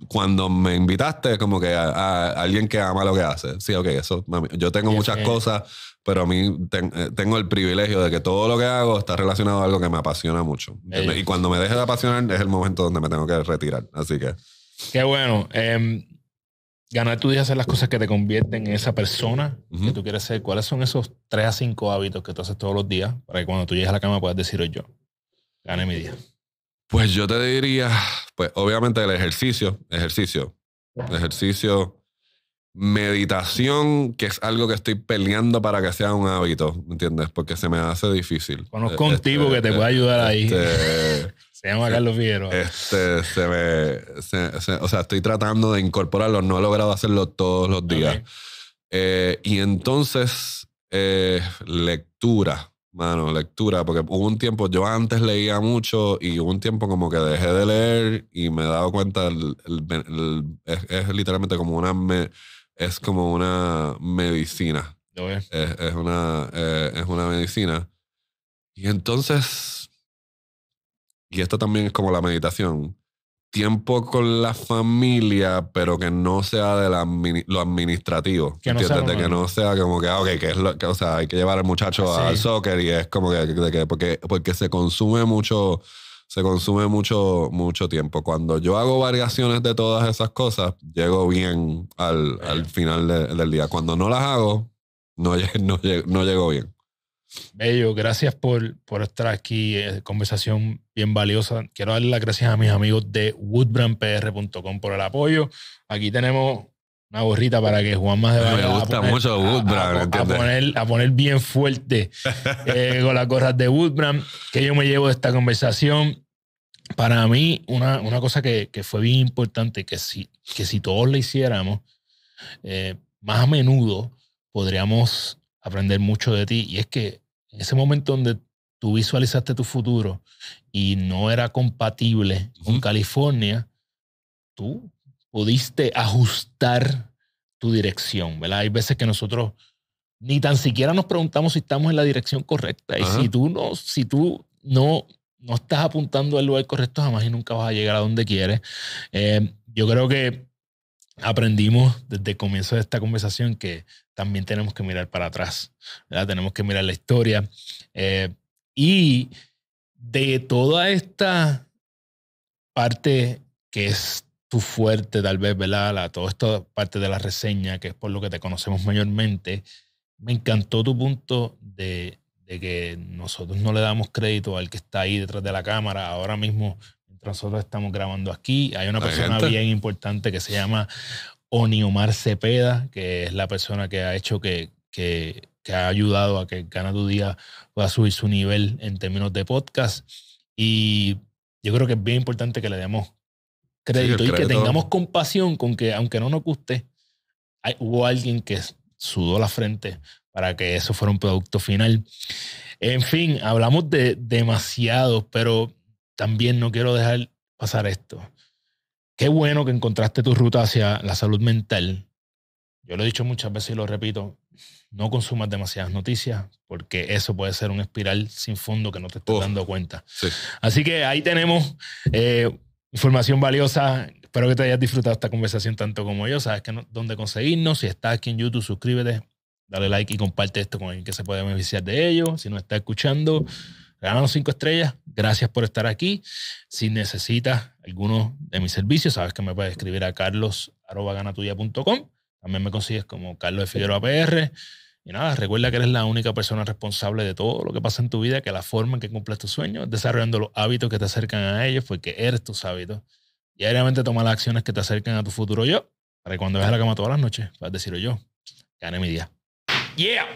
cuando me invitaste, como que a, alguien que ama lo que hace. Sí, ok, eso, yo tengo muchas cosas, pero a mí eh, tengo el privilegio de que todo lo que hago está relacionado a algo que me apasiona mucho. Y cuando me deje de apasionar, es el momento donde me tengo que retirar. Así que. Qué bueno. Em, ganar tu día, hacer las cosas que te convierten en esa persona que tú quieres ser. ¿Cuáles son esos tres a cinco hábitos que tú haces todos los días para que cuando tú llegues a la cama puedas decir hoy yo gané mi día? Pues yo te diría, pues obviamente el ejercicio, ejercicio, ejercicio, meditación, que es algo que estoy peleando para que sea un hábito, ¿me entiendes? Porque se me hace difícil. Conozco eh, un tipo este, que te puede este, ayudar ahí. Este, se llama Carlos Figueroa. Este, se se, o sea, estoy tratando de incorporarlo. No he logrado hacerlo todos los días. Eh, y entonces, eh, lectura. Mano, lectura, porque hubo un tiempo, yo antes leía mucho y hubo un tiempo como que dejé de leer y me he dado cuenta, es, literalmente como una, es como una medicina. Es, una, eh, es una medicina. Y entonces y esto también es como la meditación, tiempo con la familia, pero que no sea de lo administrativo. Que no, sea que no sea como que, ah, ok, que es lo que, o sea, hay que llevar al muchacho ah, al soccer y es como que, porque, porque se consume mucho, se consume mucho, mucho tiempo. Cuando yo hago variaciones de todas esas cosas, llego bien al, al eh. final del día. Cuando no las hago, no, [laughs] no llego bien. Bello, gracias por, por estar aquí. Eh, conversación bien valiosa. Quiero darle las gracias a mis amigos de woodbrandpr.com por el apoyo. Aquí tenemos una gorrita para que Juan más de Me gusta mucho Woodbrand. A, a, poner, bien fuerte [laughs] eh, con las gorras de Woodbrand, que yo me llevo de esta conversación. Para mí, una, cosa que, fue bien importante, que si, que si todos la hiciéramos, eh, más a menudo podríamos aprender mucho de ti. Y es que en ese momento donde tú visualizaste tu futuro y no era compatible con California, tú pudiste ajustar tu dirección, ¿verdad? Hay veces que nosotros ni tan siquiera nos preguntamos si estamos en la dirección correcta. Y si tú no, si tú no, no estás apuntando al lugar correcto, jamás y nunca vas a llegar a donde quieres. Eh, yo creo que aprendimos desde el comienzo de esta conversación que también tenemos que mirar para atrás, ¿verdad? tenemos que mirar la historia. Eh, y de toda esta parte que es tu fuerte, tal vez, ¿verdad? La, toda esta parte de la reseña, que es por lo que te conocemos mayormente, me encantó tu punto de, de que nosotros no le damos crédito al que está ahí detrás de la cámara. Ahora mismo mientras nosotros estamos grabando aquí. Hay una persona bien importante que se llama o Niomar Cepeda, que es la persona que ha hecho que, que, ha ayudado a que Gana tu Día pueda subir su nivel en términos de podcast. Y yo creo que es bien importante que le demos crédito y que tengamos compasión con que, aunque no nos guste, hubo alguien que sudó la frente para que eso fuera un producto final. En fin, hablamos de demasiado, pero también no quiero dejar pasar esto. Qué bueno que encontraste tu ruta hacia la salud mental. Yo lo he dicho muchas veces y lo repito, no consumas demasiadas noticias porque eso puede ser un espiral sin fondo que no te estás dando cuenta. Así que ahí tenemos eh, información valiosa. Espero que te hayas disfrutado esta conversación tanto como yo. Sabes que dónde conseguirnos. Si estás aquí en YouTube, suscríbete, dale like y comparte esto con alguien que se pueda beneficiar de ello. Si no está escuchando, los cinco estrellas. Gracias por estar aquí. Si necesitas alguno de mis servicios, sabes que me puedes escribir a carlos.ganatuya.com. También me consigues como Carlos de Figueroa PR. Y nada, recuerda que eres la única persona responsable de todo lo que pasa en tu vida, que la forma en que cumples tus sueños, desarrollando los hábitos que te acercan a ellos, porque eres tus hábitos. Y diariamente toma las acciones que te acercan a tu futuro yo, para que cuando veas la cama todas las noches, vas a decir yo, gane mi día. Yeah,